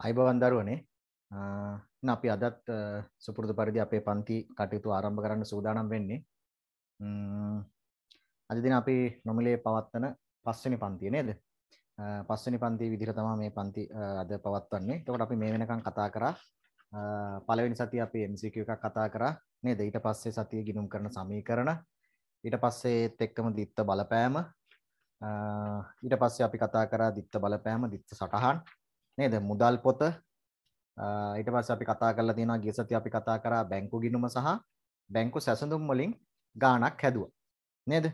අයිබවන් දරුවනේ අපි අදත් සුපුරදු පරිදි අපේ පන්ති කටයුතු ආරම්භ කරන්න සූදානම් වෙන්නේ අදදින අපි නොමිලේ පවත්වන පස්සනි පන්තිය නේද පස්සනි පන්ති විදිර තමා මේ පන්ති අද පවත්වන්නේ තකොට අපි මේ වෙනකම් කතා කරා පලවෙනි සති අපි MCQ එකක් කතා කරා නේද ඊට පස්සේ සතිය ගිනුම් කරන සමීකරණ ඊට පස්සේත් එක්කම දිත්ත බලපෑම ඊට පස්සේ අපි කතා කරා දිත්ත බලපෑම දිත්ත සටහන් නේද මුදල් පොත ඊට පස්සේ අපි කතා කරලා තියෙනවා ගිය සතියේ අපි කතා කරා බැංකු ගිණුම සහ බැංකු සැසඳුම් වලින් ගාණක් හැදුවා නේද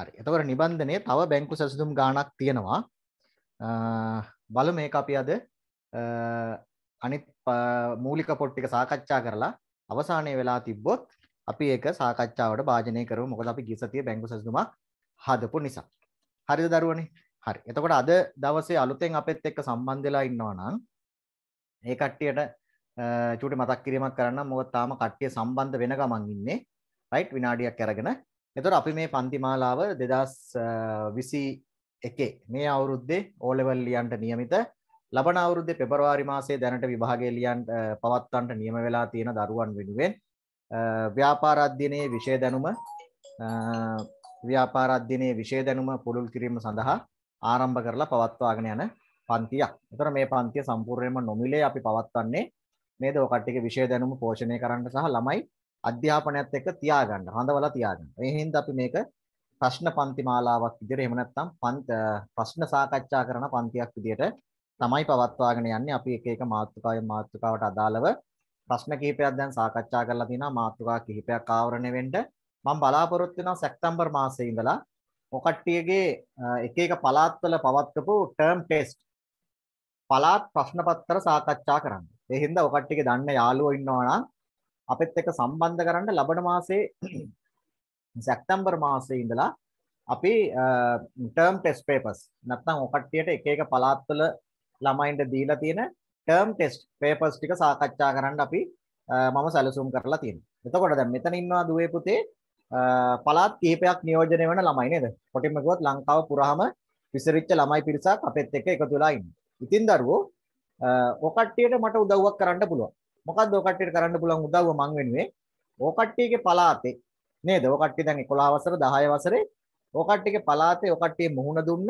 හරි එතකොට නිබන්ධනයේ තව බැංකු සැසඳුම් ගාණක් තියෙනවා බලමු මේක අපි අද අනිත් මූලික පොට් ටික සාකච්ඡා කරලා අවසානයේ වෙලා තිබ්බොත් අපි ඒක සාකච්ඡාවට භාජනය කරමු මොකද අපි ගිය සතියේ බැංකු සැසඳුමක් හදපු නිසා හරිද දරුවනේ හරි එතකොට අද දවසේ අලුතෙන් අපෙත් එක්ක සම්බන්ධලා ඉන්නවා නම් ඒ කට්ටියට චූටි මතක් කිරීමක් කරන්න මොකද තාම කට්ටිය සම්බන්ධ වෙන ගමන් ඉන්නේ රයිට් විනාඩියක් අරගෙන එතකොට අපි මේ පන්ති මාලාව 2021 මේ අවුරුද්දේ O level ලියන්න නියමිත ලබන අවුරුද්දේ පෙබරවාරි මාසයේ දැනට විභාගය ලියන්න පවත්වන්න නියම වෙලා තියෙන දරුවන් වෙනුවෙන් ව්‍යාපාර අධ්‍යයනයේ විෂය දැනුම ව්‍යාපාර අධ්‍යයනයේ විෂය දැනුම පුළුල් කිරීම සඳහා ආරම්භ කරලා පවත්වාගෙන යන පන්තියක්. ඒතර මේ පන්තිය සම්පූර්ණයෙන්ම නොමිලේ අපි පවත්වන්නේ මේ දව කට්ටියගේ විෂය දැනුම පෝෂණය කරන්න සහ ළමයි අධ්‍යාපනයත් එක්ක තියාගන්න, හඳවලා තියාගන්න. ඒ හින්දා අපි මේක ප්‍රශ්න පන්ති මාලාවක් විදිහට එහෙම නැත්නම් ප්‍රශ්න සාකච්ඡා කරන පන්තියක් විදිහට තමයි පවත්වාගෙන යන්නේ. අපි එක එක මාතෘකාවෙන් මාතෘකාවට අදාළව ප්‍රශ්න කිහිපයක් දැන් සාකච්ඡා කරලා තිනවා මාතෘකා කිහිපයක් ආවරණය වෙන්න. මම බලාපොරොත්තු වෙනවා සැප්තැම්බර් මාසයේ ඉඳලා මොකට්ටියගේ එක එක පළාත්වල පවත්වපු ටර්ම් ටෙස්ට් පළාත් ප්‍රශ්න පත්‍ර සාකච්ඡා කරන්න. ඒ හින්දා ඔකට්ටියක දන්න යාළුවෝ ඉන්නවා නම් අපිත් එක්ක සම්බන්ධ කරන්න ලබන මාසේ සැප්තැම්බර් මාසේ ඉඳලා අපි ටර්ම් ටෙස්ට් පේපර්ස් නැත්නම් ඔකට්ටියට එක එක පළාත්වල ළමයින්ට දීලා තියෙන ටර්ම් ටෙස්ට් පේපර්ස් ටික සාකච්ඡා කරන්න අපි මම සැලසුම් කරලා තියෙනවා. එතකොට දැන් මෙතන ඉන්නවා දුවේ පුතේ පළාත් කිහිපයක් නියෝජනය වෙන ළමයි නේද? කොටින්ම කිව්වොත් ලංකාව පුරාම විසිරිච්ච ළමයි පිරිසක් අපෙත් එක්ක එකතු වෙලා ඉන්නේ. ඉතින් දරුවෝ ඔකට්ටියට මට උදව්වක් කරන්න පුළුවන්. මොකද්ද ඔකට්ටියට කරන්න පුළුවන් උදව්ව මං වෙනුවේ? ඔකට්ටියගේ පළාතේ නේද? ඔකට්ටිය දැන් 11 වසර 10 වසරේ ඔකට්ටියගේ පළාතේ ඔකට්ටිය මුහුණ දුන්න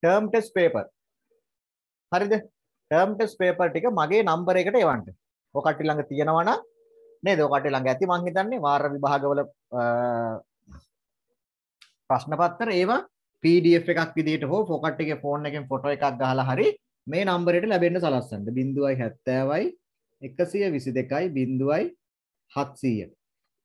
ටර්ම් ටෙස්ට් පේපර්. හරිද? ටර්ම් ටෙස්ට් පේපර් ටික මගේ නම්බර් එකට එවන්න. ඔකට්ටිය ළඟ තියෙනවා නම් නේද? ඔකට ළඟ ඇති මං හිතන්නේ වාර විභාගවල ප්‍රශ්න පත්‍ර ඒවා PDF එකක් විදිහට හෝ ෆොකට් එකේ ෆෝන් එකෙන් ෆොටෝ එකක් ගහලා හරි මේ නම්බරයට ලැබෙන්න සලස්සන්න 0.70යි 122යි 0.700.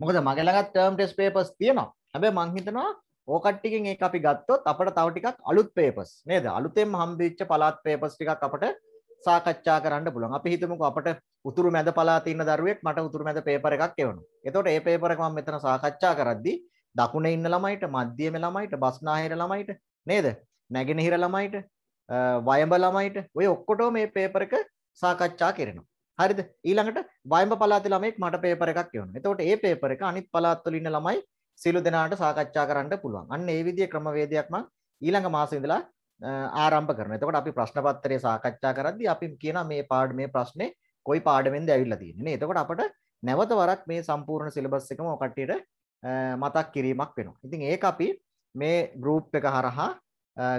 මොකද මගේ ළඟ term test papers තියෙනවා. හැබැයි මං හිතනවා ඕකට ටිකෙන් ඒක අපි ගත්තොත් අපිට තව ටිකක් අලුත් papers නේද? අලුතෙන්ම හම්බෙච්ච පළාත් papers ටිකක් අපිට සාකච්ඡා කරන්න පුළුවන්. අපි හිතමුකෝ අපිට උතුරු මැද පළාතේ ඉන්න දරුවෙක් මට උතුරු මැද පේපර් එකක් එවනවා. එතකොට ඒ පේපර් එක මම මෙතන සාකච්ඡා කරද්දී දකුණේ ඉන්න ළමයිට, මධ්‍යමේ ළමයිට, බස්නාහිර ළමයිට නේද? නැගෙනහිර ළමයිට, වයඹ ළමයිට ඔය ඔක්කොටම මේ පේපර් එක සාකච්ඡා කරනවා. හරිද? ඊළඟට වයඹ පළාතේ ළමෙක් මට පේපර් එකක් එවනවා. එතකොට ඒ පේපර් එක අනිත් පළාත්වල ඉන්න ළමයි සියලු දෙනාට සාකච්ඡා කරන්න පුළුවන්. අන්න ඒ විදිහේ ක්‍රමවේදයක් මම ඊළඟ මාසේ ඉඳලා ආරම්භ කරනවා. එතකොට අපි ප්‍රශ්න පත්‍රය සාකච්ඡා කරද්දී අපි කියනවා මේ පාඩමේ ප්‍රශ්නේ කොයි පාඩමෙන්ද ඇවිල්ලා තියෙන්නේ නේ. එතකොට අපිට නැවත වරක් මේ සම්පූර්ණ සිලබස් එකම ඔය කට්ටියට මතක් කිරීමක් වෙනවා. ඉතින් ඒක අපි මේ ගෲප් එක හරහා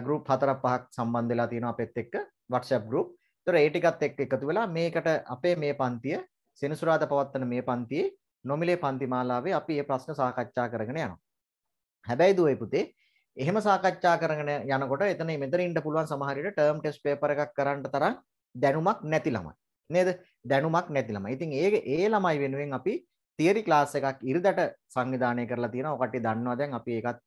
ගෲප් හතරක් පහක් සම්බන්ධ වෙලා තියෙනවා අපෙත් එක්ක WhatsApp ගෲප්. ඒතර ඒ ටිකත් එක්ක එකතු වෙලා මේකට අපේ මේ පන්තිය සෙනසුරාදා පවත්වන මේ පන්තියේ නොමිලේ පන්ති මාලාවේ අපි මේ ප්‍රශ්න සාකච්ඡා කරගෙන යනවා. හැබැයි දුවේ පුතේ එහෙම සාකච්ඡා කරගෙන යනකොට එතන මෙතන ඉන්න පුළුවන් සමහර විට ටර්ම් ටෙස්ට් පේපර් එකක් කරන්න තරම් දැනුමක් නැති ළමයි. නේද දැනුමක් නැති ළමයි. ඉතින් ඒ ඒ ළමයි වෙනුවෙන් අපි තියරි ක්ලාස් එකක් ඉරිදැට සංවිධානය කරලා තියෙනවා. ඔකටි දන්නවා දැන් අපි ඒකත්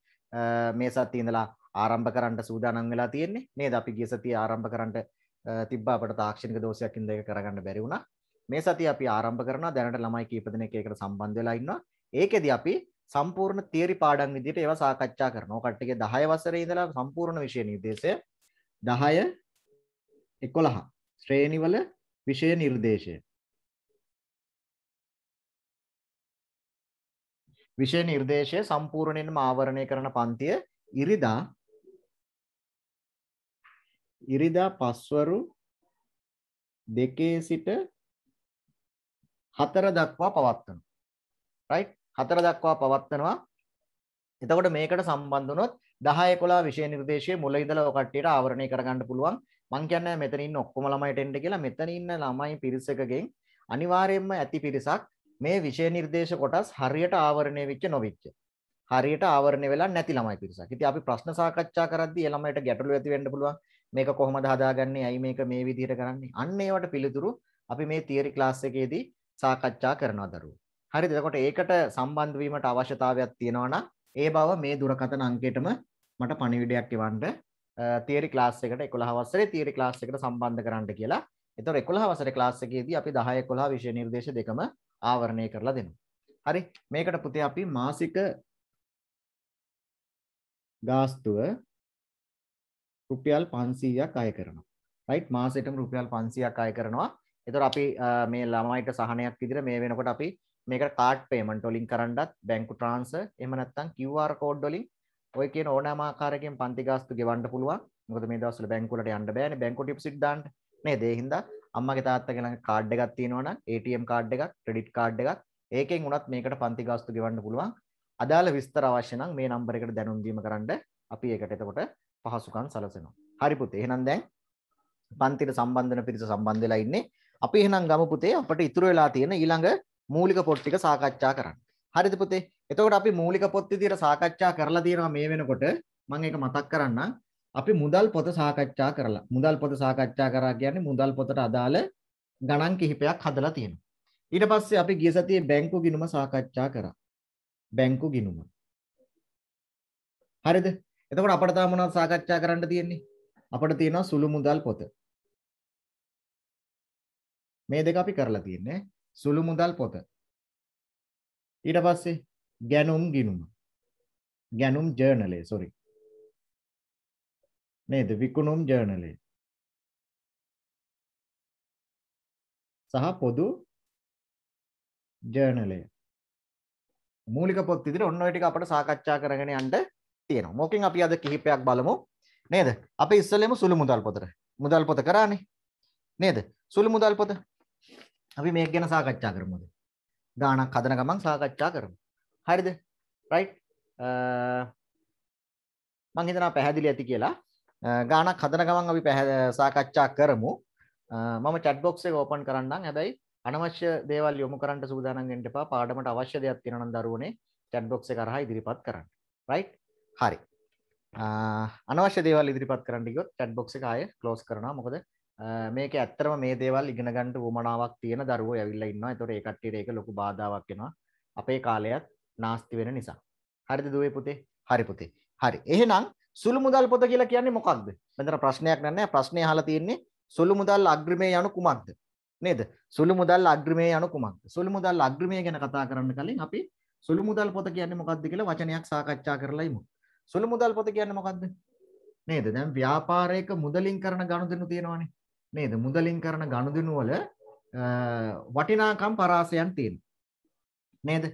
මේ සතියේ ඉඳලා ආරම්භ කරන්න සූදානම් වෙලා තියෙන්නේ. නේද? අපි ගිය සතියේ ආරම්භ කරන්න තිබ්බා අපට තාක්ෂණික දෝෂයක් ඉඳ ඒක කරගන්න බැරි වුණා. මේ සතිය අපි ආරම්භ කරනවා. දැනට ළමයි කීප දෙනෙක් ඒකට සම්බන්ධ වෙලා ඉන්නවා. ඒකෙදි අපි සම්පූර්ණ තියරි පාඩම් විදිහට ඒවා සාකච්ඡා කරනවා. කට්ටියගේ 10 වසරේ ඉඳලා සම්පූර්ණ විෂය නිර්දේශය 10 11 ශ්‍රේණිවල විෂය නිර්දේශය විෂය නිර්දේශය සම්පූර්ණයෙන්ම ආවරණය කරන පන්තිය ඉරිදා ඉරිදා පස්වරු දෙකේ සිට හතර දක්වා පවත්වනවා. රයිට්? හතර දක්වා පවත්වනවා. එතකොට මේකට සම්බන්ධ වුණොත් 10 11 විෂය නිර්දේශයේ මුල ඉඳලා ඔය කට්ටියට ආවරණය කරගන්න පුළුවන්. මං කියන්නේ මෙතන ඉන්න ඔක්කොම ළමයිට එන්න කියලා මෙතන ඉන්න ළමයි පිරිසකගෙන් අනිවාර්යයෙන්ම ඇති පිරිසක් මේ විෂය නිර්දේශ කොටස් හරියට ආවරණය වෙච්ච නොවිච්ච. හරියට ආවරණය වෙලා නැති ළමයි පිරිසක්. ඉතින් අපි ප්‍රශ්න සාකච්ඡා කරද්දී ඒ ළමයට ගැටලු ඇති වෙන්න පුළුවන්. මේක කොහොමද හදාගන්නේ? ඇයි මේක මේ විදිහට කරන්නේ? අන්න ඒවට පිළිතුරු අපි මේ තියරි ක්ලාස් එකේදී සාකච්ඡා කරනවා දරුවෝ. හරිද? එතකොට ඒකට සම්බන්ධ වීමට අවශ්‍යතාවයක් තියෙනවා නම් ඒ බව මේ දුරකථන අංකයටම මට පණිවිඩයක් එවන්න තියරි ක්ලාස් එකට 11 වසරේ තියරි ක්ලාස් එකට සම්බන්ධ කරන්න කියලා. එතකොට 11 වසරේ ක්ලාස් එකේදී අපි 10 11 විෂය නිර්දේශ දෙකම ආවරණය කරලා දෙනවා. හරි. මේකට පුතේ අපි මාසික ගාස්තුව රුපියල් 500ක් අය කරනවා. රයිට් මාසෙටම රුපියල් 500ක් අය කරනවා. එතකොට අපි මේ ළමයිට සහනයක් විදිහට මේ වෙනකොට අපි මේකට කාඩ් පේමන්ට් වලින් කරන්නත් බැංකු ට්‍රාන්ස්ෆර් එහෙම නැත්නම් QR කෝඩ් වලින් ඔය කියන ඕනෑම ආකාරයකින් පන්ති ගාස්තු ගෙවන්න පුළුවන්. මොකද මේ දවස්වල බැංකුවලට යන්න බෑනේ බැංකු ඩිපොසිට් දාන්න. නේද? ඒ හින්දා අම්මගේ තාත්තගේ ළඟ කාඩ් එකක් තියෙනවා නම් ATM කාඩ් එකක්, ක්‍රෙඩිට් කාඩ් එකක් ඒකෙන් උනත් මේකට පන්ති ගාස්තු ගෙවන්න පුළුවන්. අදාළ විස්තර අවශ්‍ය නම් මේ නම්බර එකට දැනුම් දීම කරන්න අපි ඒකට එතකොට පහසුකම් සලසනවා. හරි පුතේ. එහෙනම් දැන් පන්තිට සම්බන්ධ වෙන පිරිස සම්බන්ධ වෙලා ඉන්නේ. අපි එහෙනම් ගමු පුතේ අපිට ඉතුරු වෙලා තියෙන ඊළඟ මූලික පොත් ටික සාකච්ඡා කරන්න. හරිද පුතේ? එතකොට අපි මූලික පොත් විදියට සාකච්ඡා කරලා තියෙනවා මේ වෙනකොට. මම ඒක මතක් කරන්නම්. අපි මුදල් පොත සාකච්ඡා කරලා මුදල් පොත සාකච්ඡා කරා කියන්නේ මුදල් පොතට අදාළ ගණන් කිහිපයක් හදලා තියෙනවා. ඊට පස්සේ අපි ගිය සතියේ බැංකු ගිණුම සාකච්ඡා කරා. බැංකු ගිණුම. හරිද? එතකොට අපිට තාම මොනවද සාකච්ඡා කරන්න තියෙන්නේ? අපිට තියෙනවා සුළු මුදල් පොත. මේ දෙක අපි කරලා තියෙන්නේ. සුළු මුදල් පොත. ඊට පස්සේ ගැනුම් ගිනුම ගැනුම් ජර්නලේ සොරි නේද විකුණුම් ජර්නලේ සහ පොදු ජර්නලය මූලික පොත් ඉදිරි ඔන්න ඔය ටික අපිට සාකච්ඡා කරගෙන යන්න තියෙනවා. මොකෙන් අපි අද කිහිපයක් බලමු නේද? අපි ඉස්සෙල්ලම සුළු මුදල් පොතට. මුදල් පොත කරානේ. නේද? සුළු මුදල් පොත. අපි මේක ගැන සාකච්ඡා කරමුද? ගානක් හදන ගමන් සාකච්ඡා කරමු. හරිද? රයිට්? මම හිතනවා පැහැදිලි ඇති කියලා. ගානක් හදන ගමන් අපි සාකච්ඡා කරමු. මම chat box එක open කරන්නම්. හැබැයි අනවශ්‍ය දේවල් යොමු කරන්න සූදානම් වෙන්න එපා. පාඩමට අවශ්‍ය දෙයක් තියෙනවා නම් දරුවනේ chat box එක හරහා ඉදිරිපත් කරන්න. right? හරි. අනවශ්‍ය දේවල් ඉදිරිපත් කරන්න ගියොත් chat box එක ආයෙ close කරනවා. මොකද මේක ඇත්තරම මේ දේවල් ඉගෙන ගන්නට වුමනාවක් තියෙන දරුවෝ ඇවිල්ලා ඉන්නවා. ඒතකොට ඒ කට්ටියට ඒක ලොකු බාධාවක් වෙනවා. අපේ කාලයත් නාස්ති වෙන නිසා. හරිද දුවේ පුතේ? හරි පුතේ. හරි. එහෙනම් සුළු මුදල් පොත කියලා කියන්නේ මොකක්ද? මෙතන ප්‍රශ්නයක් නෑ. ප්‍රශ්නේ අහලා තියෙන්නේ සුළු මුදල් අග්‍රිමේ යනු කුමක්ද? නේද? සුළු මුදල් අග්‍රිමේ යනු කුමක්ද? සුළු මුදල් අග්‍රිමේ ගැන කතා කරන්න කලින් අපි සුළු මුදල් පොත කියන්නේ මොකක්ද කියලා වචනයක් සාකච්ඡා කරලා ඉමු. සුළු මුදල් පොත කියන්නේ මොකක්ද? නේද? දැන් ව්‍යාපාරයක මුදලින් කරන ගනුදෙනු තියෙනවානේ. නේද මුදලින් කරන ගණුදනු වල වටිනාකම් පරාසයන් තියෙන නේද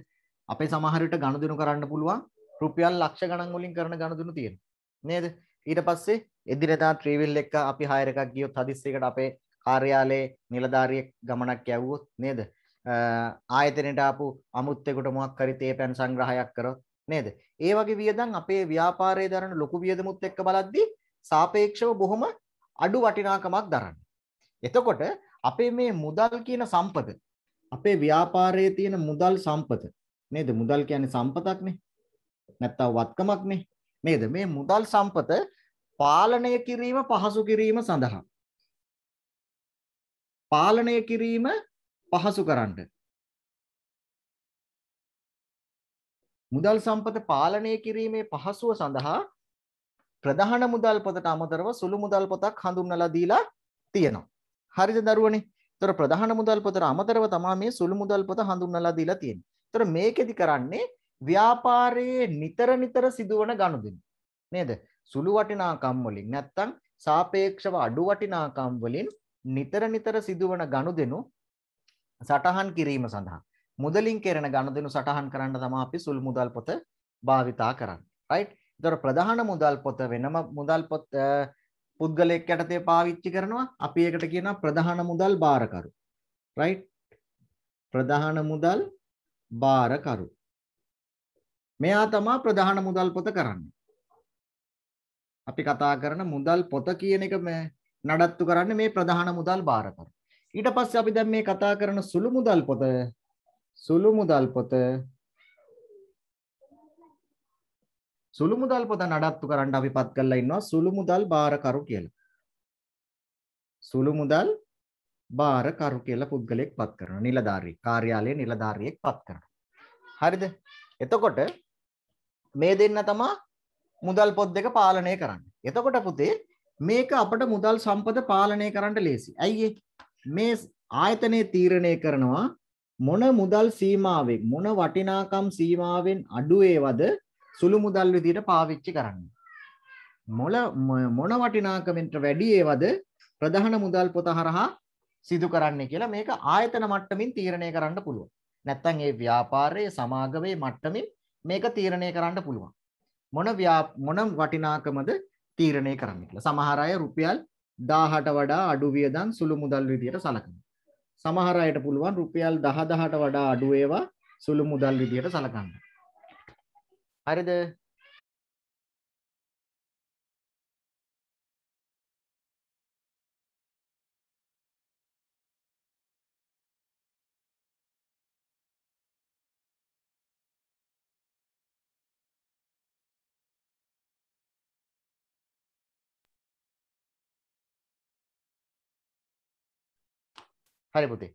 අපේ සමහරට ගණුදනු කරන්න පුළුවන් රුපියල් ලක්ෂ ගණන් වලින් කරන ගණුදනු තියෙන නේද ඊට පස්සේ එදිනෙදා ත්‍රීවිල් එක අපි හයර එකක් ගියොත් හදිස්සයකට අපේ කාර්යාලයේ නිලධාරියෙක් ගමනක් යවුවොත් නේද ආයතනයට ආපු අමුත්තෙකුට මොකක් හරි තේ පැන් සංග්‍රහයක් කරොත් නේද ඒ වගේ වියදම් අපේ ව්‍යාපාරයේ දරන ලොකු වියදමුත් එක්ක බලද්දී සාපේක්ෂව බොහොම අඩු වටිනාකමක් දරන්නේ එතකොට අපේ මේ මුදල් කියන සම්පත අපේ ව්‍යාපාරයේ තියෙන මුදල් සම්පත නේද මුදල් කියන්නේ සම්පතක්නේ නැත්තම් වත්කමක්නේ නේද මේ මුදල් සම්පත පාලනය කිරීම පහසු කිරීම සඳහා පාලනය කිරීම පහසු කරන්න මුදල් සම්පත පාලනය කිරීමේ පහසුව සඳහා ප්‍රධාන මුදල් පොතට අමතරව සුළු මුදල් පොතක් හඳුන්වලා දීලා තියෙනවා හරිද දරුවනේ? ඒතර ප්‍රධාන මුදල් පොතට අමතරව තමයි මේ සුළු මුදල් පොත හඳුන්වලා දීලා තියෙන්නේ. ඒතර මේකෙදි කරන්නේ ව්‍යාපාරයේ නිතර නිතර සිදුවන ගනුදෙනු. නේද? සුළු වටිනාකම් වලින් නැත්තම් සාපේක්ෂව අඩු වටිනාකම් වලින් නිතර නිතර සිදුවන ගනුදෙනු සටහන් කිරීම සඳහා මුදලින් කෙරෙන ගනුදෙනු සටහන් කරන්න තමයි අපි සුළු මුදල් පොත භාවිතා කරන්නේ. right? ඒතර ප්‍රධාන මුදල් පොත වෙනම මුදල් පොත පුද්ගලයෙක් යටතේ පාවිච්චි කරනවා අපි ඒකට කියනවා ප්‍රධාන මුදල් බාරකරු right ප්‍රධාන මුදල් බාරකරු මෙයා තමයි ප්‍රධාන මුදල් පොත කරන්නේ අපි කතා කරන මුදල් පොත කියන එක මේ නඩත්තු කරන්නේ මේ ප්‍රධාන මුදල් බාරකරු ඊට පස්සේ අපි දැන් මේ කතා කරන සුළු මුදල් පොත සුළු මුදල් පොත සුළු මුදල් පොත නඩත්තු කරන්න අපි පත් කරලා ඉන්නවා සුළු මුදල් බාරකරු කියලා. සුළු මුදල් බාරකරු කියලා පුද්ගලයෙක් පත් කරනවා. නිලධාරී කාර්යාලයේ නිලධාරියෙක් පත් කරනවා. හරිද? එතකොට මේ දෙන්න තමයි මුදල් පොත් දෙක පාලනය කරන්නේ. එතකොට පුතේ මේක අපට මුදල් සම්පත පාලනය කරන්න ලේසි. ඇයි මේ ආයතනයේ තීරණය කරනවා මොන මුදල් සීමාවෙන් මොන වටිනාකම් සීමාවෙන් අඩු ඒවද සුළු මුදල් විදියට පාවිච්චි කරන්න. මොළ මොන වටිනාකමෙන්ට වැඩි ඒවද ප්‍රධාන මුදල් පොත හරහා සිදු කරන්නේ කියලා මේක ආයතන මට්ටමින් තීරණය කරන්න පුළුවන්. නැත්තම් ඒ ව්‍යාපාරයේ සමාගමේ මට්ටමින් මේක තීරණය කරන්න පුළුවන්. මොන මොන වටිනාකමද තීරණය කරන්න කියලා. සමහර අය රුපියල් 1000ට වඩා අඩු වියදම් සුළු මුදල් විදියට සලකනවා. සමහර අයට පුළුවන් රුපියල් 10000ට වඩා අඩු ඒවා සුළු මුදල් විදියට සලකන්න. හරිද හරි පුතේ.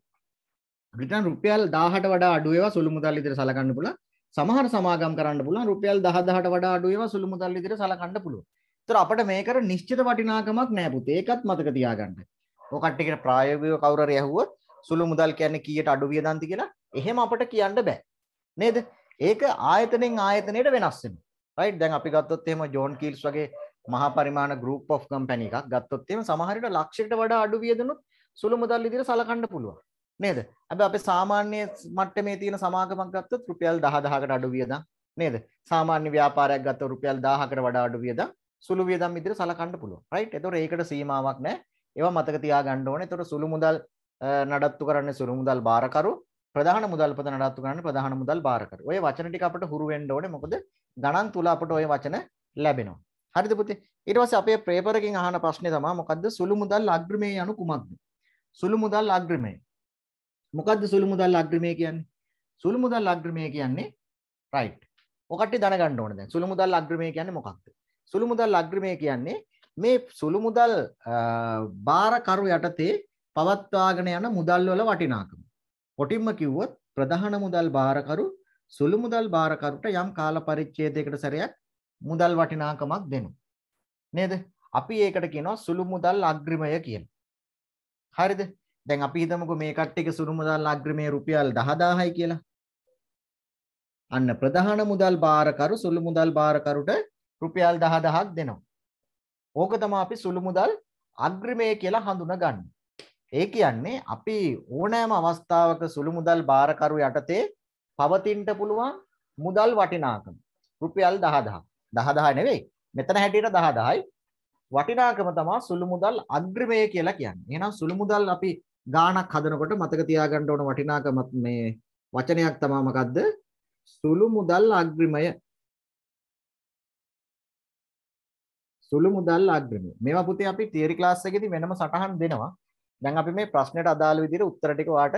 බ්‍රිටන් රුපියල් 18ට වඩා අඩු ඒවා සුළු මුදල් විදිහට සලකන්න පුළුවන්. සමහර සමාගම් කරන්න පුළුවන් රුපියල් 10000ට වඩා අඩු ඒවා සුළු මුදල් විදිහට සලකන්න පුළුවන්. ඒතර අපිට මේකට නිශ්චිත වටිනාකමක් නැහැ පුතේ. ඒකත් මතක තියාගන්න. ඔය කට්ටියට ප්‍රායෝගිකව කවුරු හරි ඇහුවොත් සුළු මුදල් කියන්නේ කීයට අඩු වියදම්ති කියලා එහෙම අපිට කියන්න බෑ. නේද? ඒක ආයතනෙන් ආයතනයට වෙනස් වෙනවා. රයිට් දැන් අපි ගත්තොත් එහෙම ජෝන් කීල්ස් වගේ මහා පරිමාණ group of company එකක් ගත්තොත් එහෙම සමහර විට ලක්ෂයකට වඩා අඩු වියදනොත් සුළු මුදල් විදිහට සලකන්න පුළුවන්. නේද හැබැයි අපේ සාමාන්‍ය මට්ටමේ තියෙන සමාගමක් ගත්තොත් රුපියල් 10000කට අඩු වියදම් නේද සාමාන්‍ය ව්‍යාපාරයක් ගත්තොත් රුපියල් 1000කට වඩා අඩු වියදම් සුළු වියදම් විදිහට සලකන්න පුළුවන් රයිට් එතකොට ඒකට සීමාවක් නැහැ ඒවා මතක තියාගන්න ඕනේ එතකොට සුළු මුදල් නඩත්තු කරන්නේ සුළු මුදල් බාරකරු ප්‍රධාන මුදල් පද නඩත්තු කරන්නේ ප්‍රධාන මුදල් බාරකරු ඔය වචන ටික අපිට හුරු වෙන්න ඕනේ මොකද ගණන් තුල අපට ඔය වචන ලැබෙනවා හරිද පුතේ ඊට පස්සේ අපේ ප්‍රේපරකින් අහන ප්‍රශ්නේ තමයි මොකද්ද සුළු මුදල් අග්‍රමේ යනු කුමක්ද සුළු මුදල් අග්‍රමේ මොකද්ද සුළු මුදල් අග්‍රිමය කියන්නේ? සුළු මුදල් අග්‍රිමය කියන්නේ right. ඔකට දැනගන්න ඕනේ දැන්. සුළු මුදල් අග්‍රිමය කියන්නේ මොකක්ද? සුළු මුදල් අග්‍රිමය කියන්නේ මේ සුළු මුදල් බාරකරු යටතේ පවත්වාගෙන යන මුදල් වල වටිනාකම. කොටින්ම කිව්වොත් ප්‍රධාන මුදල් බාරකරු සුළු මුදල් බාරකරුට යම් කාල පරිච්ඡේදයකට සැරයක් මුදල් වටිනාකමක් දෙනවා. නේද? අපි ඒකට කියනවා සුළු මුදල් අග්‍රිමය කියලා. හරිද? දැන් අපි හිතමුකෝ මේ කට්ටියක සුළු මුදල් අග්‍රිමේ රුපියල් 10000යි කියලා. අන්න ප්‍රධාන මුදල් බාරකරු සුළු මුදල් බාරකරුට රුපියල් 10000ක් දෙනවා. ඕක තමයි අපි සුළු මුදල් අග්‍රිමේ කියලා හඳුනගන්නේ. ඒ කියන්නේ අපි ඕනෑම අවස්ථාවක සුළු මුදල් බාරකරු යටතේ පවතින්න පුළුවන් මුදල් වටිනාකම රුපියල් 10000. 10000 නෙවෙයි. මෙතන හැටියට 10000යි. වටිනාකම තමයි සුළු මුදල් අග්‍රිමේ කියලා කියන්නේ. එහෙනම් සුළු මුදල් අපි ගානක් හදනකොට මතක තියාගන්න ඕන වටිනාකමත් මේ වචනයක් තමයි මොකද්ද? සුළු මුදල් අග්‍රිමය. සුළු මුදල් අග්‍රිමය. මේවා පුතේ අපි තියරි ක්ලාස් එකේදී වෙනම සටහන් දෙනවා. දැන් අපි මේ ප්‍රශ්නෙට අදාළ විදිහට උත්තර ටික වාට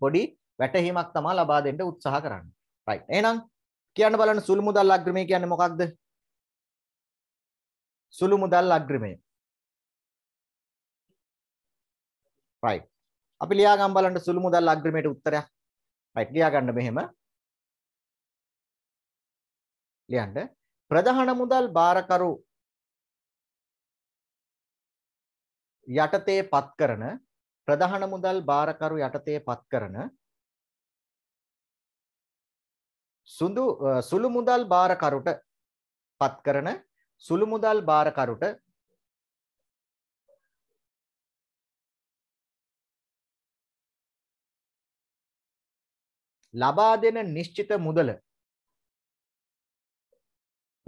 පොඩි වැටහීමක් තමයි ලබා දෙන්න උත්සාහ කරන්නේ. right. එහෙනම් කියන්න බලන්න සුළු මුදල් අග්‍රිමය කියන්නේ මොකක්ද? සුළු මුදල් අග්‍රිමය. right අපි ලියා ගන්න බලන්න සුළු මුදල් අග්‍රිමේට උත්තරයක් right ලියා ගන්න මෙහෙම ලියන්න ප්‍රධාන මුදල් බාරකරු යටතේ පත් කරන ප්‍රධාන මුදල් බාරකරු යටතේ පත් කරන සුදු සුළු මුදල් බාරකරුට පත් කරන සුළු මුදල් බාරකරුට ලබා දෙන නිශ්චිත මුදල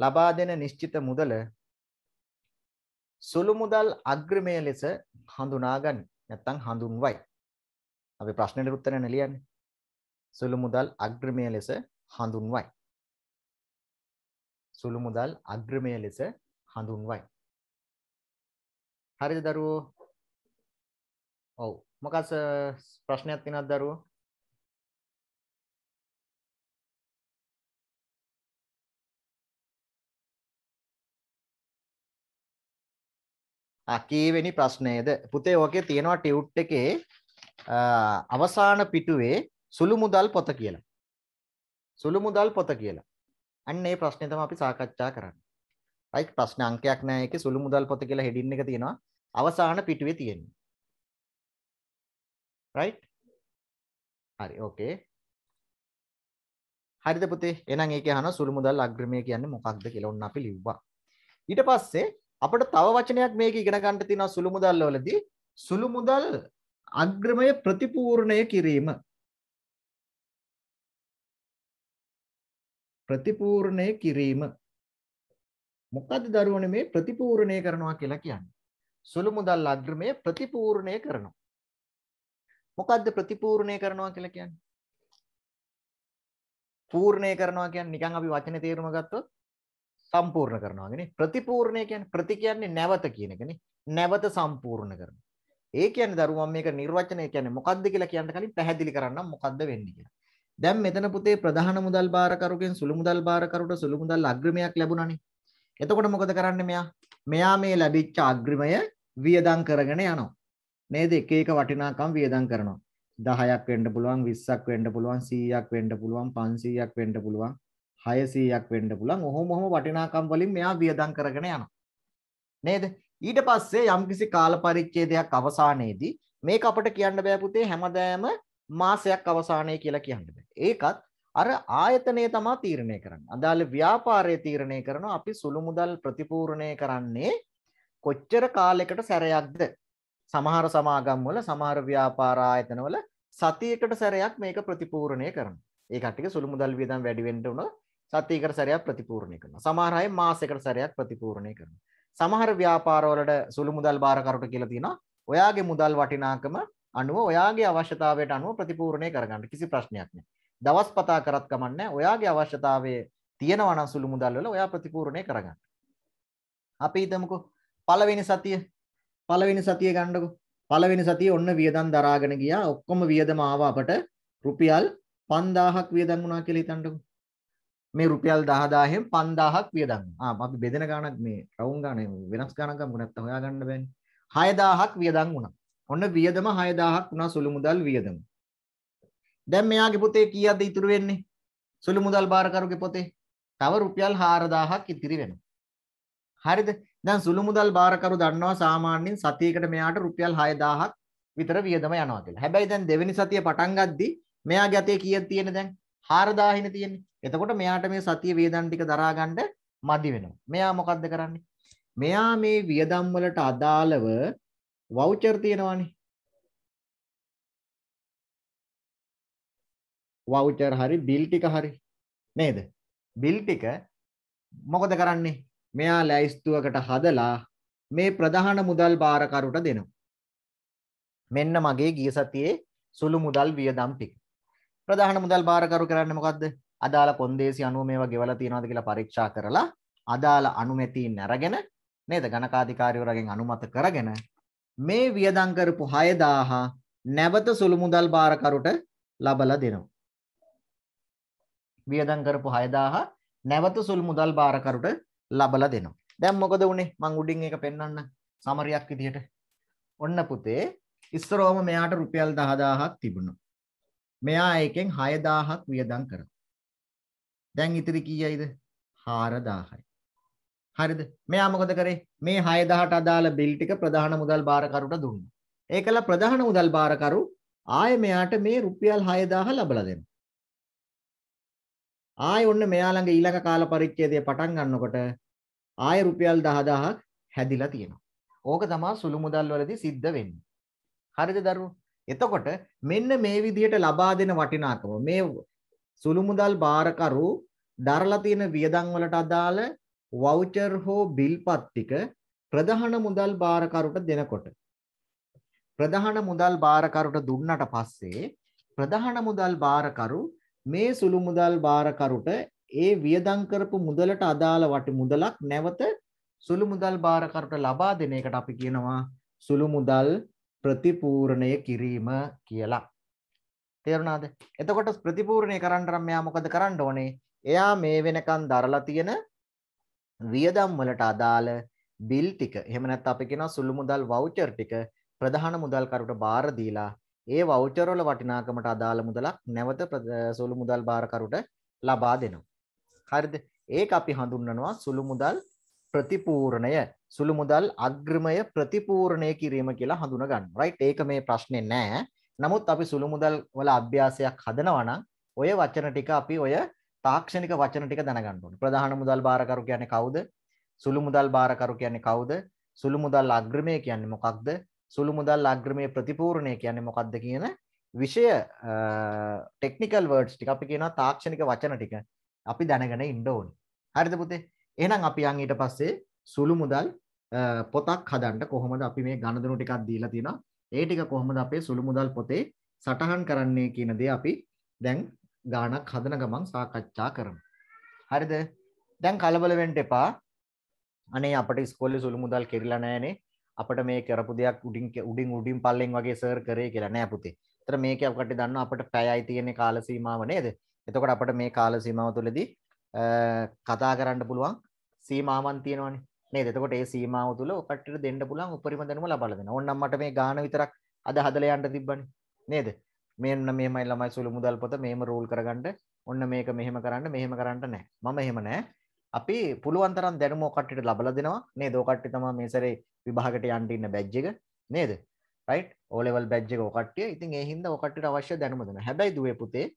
ලබා දෙන නිශ්චිත මුදල සුළු මුදල් අග්‍රමය ලෙස හඳුනා ගන්න නැත්නම් හඳුන්වයි. අපි ප්‍රශ්නෙට උත්තර නෙලියන්නේ. සුළු මුදල් අග්‍රමය ලෙස හඳුන්වයි. සුළු මුදල් අග්‍රමය ලෙස හඳුන්වයි. හරිද දරුවෝ? ඔව්. මොකක්ද ප්‍රශ්නයක් තියෙනවද දරුවෝ? කීවෙනි ප්‍රශ්නයද පුතේ ඕකේ තියෙනවා ටියුට් එකේ අවසාන පිටුවේ සුළු මුදල් පොත කියලා. සුළු මුදල් පොත කියලා. අන්න ඒ ප්‍රශ්නේ තමයි අපි සාකච්ඡා කරන්නේ. රයිට් ප්‍රශ්න අංකයක් නෑ ඒකේ සුළු මුදල් පොත කියලා හෙඩින් එක තියෙනවා. අවසාන පිටුවේ තියෙන්නේ. රයිට්? හරි ඕකේ. හරිද පුතේ? එහෙනම් ඒකේ අහන සුළු මුදල් අග්‍රමය කියන්නේ මොකක්ද කියලා ඔන්න අපි ලිව්වා. ඊට පස්සේ අපිට තව වචනයක් මේක ඉගෙන ගන්න තියෙනවා සුළු මුදල් වලදී සුළු මුදල් අග්‍රමය ප්‍රතිපූර්ණය කිරීම ප්‍රතිපූර්ණය කිරීම මොකද දරුවනේ මේ ප්‍රතිපූර්ණය කරනවා කියලා කියන්නේ සුළු මුදල් අග්‍රමය ප්‍රතිපූර්ණය කරනවා මොකද්ද ප්‍රතිපූර්ණය කරනවා කියලා කියන්නේ පූර්ණය කරනවා කියන්නේ නිකන් අපි වචනේ තේරුම ගත්තොත් සම්පූර්ණ කරනවාගෙන ප්‍රතිපූර්ණය කියන්නේ ප්‍රති කියන්නේ නැවත කියන එකනේ නැවත සම්පූර්ණ කරනවා ඒ කියන්නේ දරුවන් මේක නිර්වචනය කියන්නේ මොකද්ද කියලා කියන්න කලින් පැහැදිලි කරන්නම් මොකද්ද වෙන්නේ කියලා. දැන් මෙතන පුතේ ප්‍රධාන මුදල් භාරකරුගෙන් සුළු මුදල් භාරකරුට සුළු මුදල් අග්‍රිමයක් ලැබුණානේ. එතකොට මොකද කරන්නේ මෙයා? මෙයා මේ ලැබිච්ච අග්‍රිමය වියදම් කරගෙන යනවා. නේද? එක එක වටිනාකම් වියදම් කරනවා. 10ක් වෙන්න පුළුවන්, 20ක් වෙන්න පුළුවන්, 100ක් වෙන්න පුළුවන්, 500ක් වෙන්න පුළුවන්. 600ක් වෙන්න පුළුවන්. ඔහොම ඔහොම වටිනාකම් වලින් මෙයා වියදම් කරගෙන යනවා. නේද? ඊට පස්සේ යම්කිසි කාල පරිච්ඡේදයක් අවසානයේදී මේක අපිට කියන්න බෑ පුතේ හැමදාම මාසයක් අවසානයේ කියලා කියන්න බෑ. ඒකත් අර ආයතනය තමයි තීරණය කරන්නේ. අදාළ ව්‍යාපාරය තීරණය කරනවා අපි සුළු මුදල් ප්‍රතිපූර්ණය කරන්නේ කොච්චර කාලයකට සැරයක්ද? සමහර සමාගම් වල සමහර ව්‍යාපාර ආයතන වල සතියකට සැරයක් මේක ප්‍රතිපූර්ණය කරනවා. ඒ කට්ටිය සුළු මුදල් වියදම් වැඩි වෙන්න උනොත් සතියකට සැරයක් ප්‍රතිපූර්ණය කරනවා. සමහර අය මාසයකට සැරයක් ප්‍රතිපූර්ණය කරනවා. සමහර ව්‍යාපාරවලට සුළු මුදල් බාරකරුට කියලා තියෙනවා. ඔයාගේ මුදල් වටිනාකම අනුව ඔයාගේ අවශ්‍යතාවයට අනුව ප්‍රතිපූර්ණය කරගන්න කිසි ප්‍රශ්නයක් නැහැ. දවස් පතා කරත් කමන්නේ ඔයාගේ අවශ්‍යතාවයේ තියෙනවා නම් සුළු මුදල් වල ඔයා ප්‍රතිපූර්ණය කරගන්න. අපි හිතමුකෝ පළවෙනි සතිය පළවෙනි සතිය ගන්නකො. පළවෙනි සතිය ඔන්න වියදම් දරාගෙන ගියා. ඔක්කොම වියදම ආවා අපට රුපියල් 5000ක් වියදම් වුණා කියලා හිතන්නකො. මේ රුපියල් 10000න් 5000ක් වියදම්. ආ අපි බෙදෙන ගාණක් මේ රවුම් ගාණ වෙනස් ගාණක් ගමු නැත්තම් හොයාගන්න බෑනේ. 6000ක් වියදම් වුණා. ඔන්න වියදම 6000ක් වුණා සුළු මුදල් වියදම. දැන් මෙයාගේ පුතේ කීයක්ද ඉතුරු වෙන්නේ? සුළු මුදල් භාරකරුගේ පොතේ තව රුපියල් 4000ක් ඉතිරි වෙනවා. හරිද? දැන් සුළු මුදල් භාරකරු දන්නවා සාමාන්‍යයෙන් සතියකට මෙයාට රුපියල් 6000ක් විතර වියදම යනවා කියලා. හැබැයි දැන් දෙවෙනි සතිය පටන් ගද්දි මෙයාගේ අතේ කීයක් තියෙන දැන්? 4000 ඉන්නේ තියෙන්නේ. එතකොට මෙයාට මේ සතිය වේදන් ටික දරා ගන්න මදි වෙනවා. මෙයා මොකද්ද කරන්නේ? මෙයා මේ වියදම් වලට අදාළව වවුචර් තියෙනවානේ. වවුචර් හරි බිල් ටික හරි නේද? බිල් ටික මොකද කරන්නේ? මෙයා ලැයිස්තුවකට හදලා මේ ප්‍රධාන මුදල් භාරකරුට දෙනවා. මෙන්න මගේ ගිය සතියේ සුළු මුදල් වියදම් ටික. ප්‍රධාන මුදල් භාරකරු කරන්නේ මොකද්ද? අදාළ කොන්දේසි අනුව මේවා ගෙවලා තියෙනවද කියලා පරීක්ෂා කරලා අදාළ අනුමැතීන් අරගෙන නේද ගණකාධිකාරිවරගෙන් අනුමත කරගෙන මේ වියදම් කරපු 6000 නැවත සුළු මුදල් භාරකරුට ලබලා දෙනවා. වියදම් කරපු 6000 නැවත සුළු මුදල් භාරකරුට ලබලා දෙනවා. දැන් මොකද වුනේ? මං උඩින් එක පෙන්වන්න සමරියක් විදිහට. ඔන්න පුතේ ඉස්සරවම මෙයාට රුපියල් 10000ක් තිබුණා. මෙයා ඒකෙන් 6000ක් වියදම් කරා. දැන් ඉතිරි කීයයිද 4000යි. හරිද? මෙයා මොකද කරේ? මේ 6000ට අදාළ බිල් ටික ප්‍රධාන මුදල් භාරකරුට දුන්නා. ඒකල ප්‍රධාන මුදල් භාරකරු ආයෙ මෙයාට මේ රුපියල් 6000 ලබලා දෙනවා. ආයෙ ඔන්න මෙයා ළඟ ඊළඟ කාල පරිච්ඡේදය පටන් ගන්නකොට ආයෙ රුපියල් 10000ක් හැදිලා තියෙනවා. ඕක තමයි සුළු මුදල් වලදී සිද්ධ වෙන්නේ. හරිද දරුවෝ? එතකොට මෙන්න මේ විදිහට ලබා දෙන වටිනාකම මේ සුළු මුදල් භාරකරු දරලා තියෙන වියදම් වලට අදාළ වවුචර් හෝ බිල්පත් ටික ප්‍රධාන මුදල් භාරකරුට දෙනකොට ප්‍රධාන මුදල් භාරකරුට දුන්නට පස්සේ ප්‍රධාන මුදල් භාරකරු මේ සුළු මුදල් භාරකරුට ඒ වියදම් කරපු මුදලට අදාළ වටි මුදලක් නැවත සුළු මුදල් භාරකරුට ලබා දෙන එකට අපි කියනවා සුළු මුදල් ප්‍රතිපූර්ණය කිරීම කියලා. තේරුණාද? එතකොට ප්‍රතිපූර්ණේ කරන්න නම් මෙයා මොකද කරන්න ඕනේ? එයා මේ වෙනකන් දරලා තියෙන වියදම් වලට අදාළ බිල් ටික එහෙම නැත්නම් අපි කියනවා සුළු මුදල් වවුචර් ටික ප්‍රධාන මුදල්කරුට බාර දීලා ඒ වවුචර් වල වටිනාකමට අදාළ මුදලක් නැවත සුළු මුදල් බාරකරුට ලබා දෙනවා. හරිද? ඒක අපි හඳුන්වනවා සුළු මුදල් ප්‍රතිපූර්ණය සුළු මුදල් අග්‍රමය ප්‍රතිපූර්ණය කිරීම කියලා හඳුනගන්න. රයිට්? ඒක මේ ප්‍රශ්නේ නෑ. නමුත් අපි සුළු මුදල් වල අභ්‍යාසයක් හදනවා නම් ඔය වචන ටික අපි ඔය තාක්ෂණික වචන ටික දැනගන්න ඕනේ. ප්‍රධාන මුදල් බාරකරු කියන්නේ කවුද? සුළු මුදල් බාරකරු කියන්නේ කවුද? සුළු මුදල් අග්‍රමය කියන්නේ මොකක්ද? සුළු මුදල් අග්‍රමය ප්‍රතිපූර්ණය කියන්නේ මොකක්ද කියන විෂය ටෙක්නිකල් වර්ඩ්ස් ටික අපි කියනවා තාක්ෂණික වචන ටික අපි දැනගෙන ඉන්න ඕනේ. හරිද පුතේ? එහෙනම් අපි යන් ඊට පස්සේ සුළු මුදල් පොතක් හදන්න කොහොමද අපි මේ ගණදෙනු ටිකක් දීලා තියෙනවා ඒ ටික කොහොමද අපේ සුළු මුදල් පොතේ සටහන් කරන්නේ කියන දේ අපි දැන් ගාණක් හදන ගමන් සාකච්ඡා කරමු. හරිද? දැන් කලබල වෙන්න එපා. අනේ අපිට ඉස්කෝලේ සුළු මුදල් කෙරිලා නැහැනේ. අපිට මේ කරපු දෙයක් උඩින් උඩින් උඩින් පල්ලෙන් වගේ සර් කරේ කියලා නෑ පුතේ. ඒතර මේක අපකට දන්නවා අපිට පැයයි තියෙන කාල සීමාව නේද? එතකොට අපිට මේ කාල සීමාව තුළදී කතා කරන්න පුළුවන් සීමාවන් තියෙනවානේ. නේද? එතකොට ඒ සීමාව තුල ඔකටට දෙන්න පුළුවන් උපරිම දැනුම ලබා දෙන්න. ඕන්නම් මට මේ ගාන විතරක් අද හදලා යන්න තිබ්බනේ. නේද? මෙන්න මෙහෙමයි ළමයි සුළු මුදල් පොත මෙහෙම රූල් කරගන්න. ඔන්න මේක මෙහෙම කරන්න මෙහෙම කරන්න නැහැ. මම එහෙම නැහැ. අපි පුළුවන් තරම් දැනුම ඔකටට ලබලා දෙනවා. නේද? ඔකටට තමයි මේ සැරේ විභාගයට යන්න ඉන්න බැජ් එක. නේද? රයිට්? ඕ ලෙවල් බැජ් එක ඔකටට. ඉතින් ඒ හින්දා ඔකටට අවශ්‍ය දැනුම දෙනවා. හැබැයි දුවේ පුතේ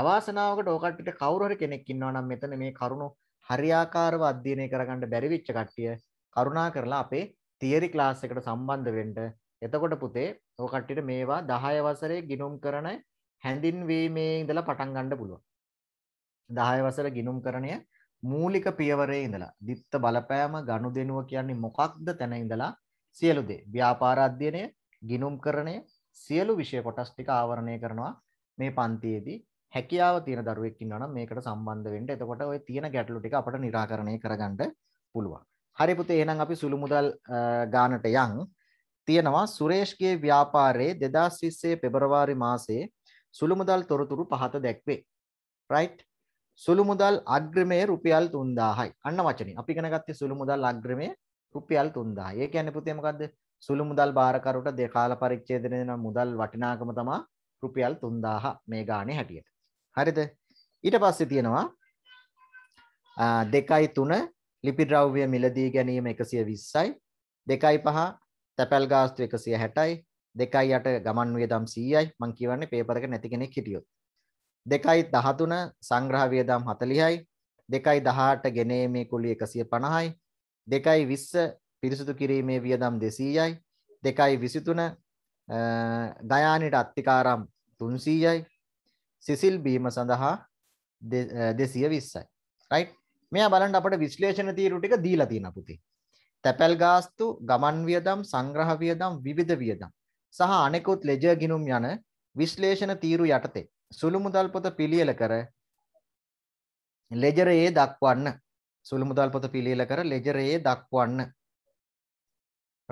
අවාසනාවකට ඔකටට කවුරු හරි කෙනෙක් ඉන්නවා නම් මෙතන මේ කරුණෝ හරියාකාරව අධ්‍යයනය කරගන්න බැරි වෙච්ච කට්ටිය කරුණා කරලා අපේ තියරි ක්ලාස් එකට සම්බන්ධ වෙන්න. එතකොට පුතේ ඔය කට්ටියට මේවා 10 වසරේ ගිණුම් කරන හැඳින්වීමේ ඉඳලා පටන් ගන්න පුළුවන්. 10 වසර ගිණුම් කරණය මූලික පියවරේ ඉඳලා දිත්ත බලපෑම ගනුදෙනුව කියන්නේ මොකක්ද තැන ඉඳලා සියලු දේ ව්‍යාපාර අධ්‍යයනය ගිණුම් කරණය සියලු විෂය කොටස් ටික ආවරණය කරනවා මේ පන්තියේදී හැකියාව තියෙන දරුවෙක් ඉන්නවා නම් මේකට සම්බන්ධ වෙන්න. එතකොට ওই තියෙන ගැටලු ටික අපිට निराකරණය කරගන්න පුළුවන්. හරි පුතේ එහෙනම් අපි සුළු මුදල් ගානට යන් තියෙනවා සුරේෂ්ගේ ව්‍යාපාරයේ 2020 පෙබරවාරි මාසයේ සුළු මුදල් තොරතුරු පහත දැක්වේ. right සුළු මුදල් අග්‍රමය රුපියල් 3000යි. අන්න වචනේ. අපි ඉගෙන ගත්තේ සුළු මුදල් අග්‍රමය රුපියල් 3000. ඒ කියන්නේ පුතේ මොකද්ද? සුළු මුදල් භාරකරුට දෙකාල පරිච්ඡේදනය දෙන මුදල් වටිනාකම තමයි රුපියල් 3000 මේ ගානේ හැටියට. හරිද? ඊට පස්සේ තියෙනවා 2යි 3 ලිපි ද්‍රව්‍ය මිලදී ගැනීම 120යි 2යි 5 තැපැල් ගාස්තු 160යි 2යි 8 ගමන් වියදම් 100යි මම කියවන්නේ පේපර් එක නැති කෙනෙක් හිටියොත් 2යි 13 සංග්‍රහ වියදම් 40යි 2යි 18 ගෙනීමේ කුලි 150යි 2යි 20 පිරිසුදු කිරීමේ වියදම් 200යි 2යි 23 ගයානිට අත්තිකාරම් 300යි සිසිල් බීම සඳහා 220යි. රයිට්. මෙයා බලන්න අපිට විශ්ලේෂණ තීරු ටික දීලා තියෙනවා පුතේ. තැපැල් ගාස්තු, ගමන් වියදම්, සංග්‍රහ වියදම්, විවිධ වියදම් සහ අනෙකුත් ලෙජර් ගිණුම් යන විශ්ලේෂණ තීරු යටතේ සුළු මුදල් පොත පිළියෙල කර ලෙජර් A දක්වන්න. සුළු මුදල් පොත පිළියෙල කර ලෙජර් A දක්වන්න.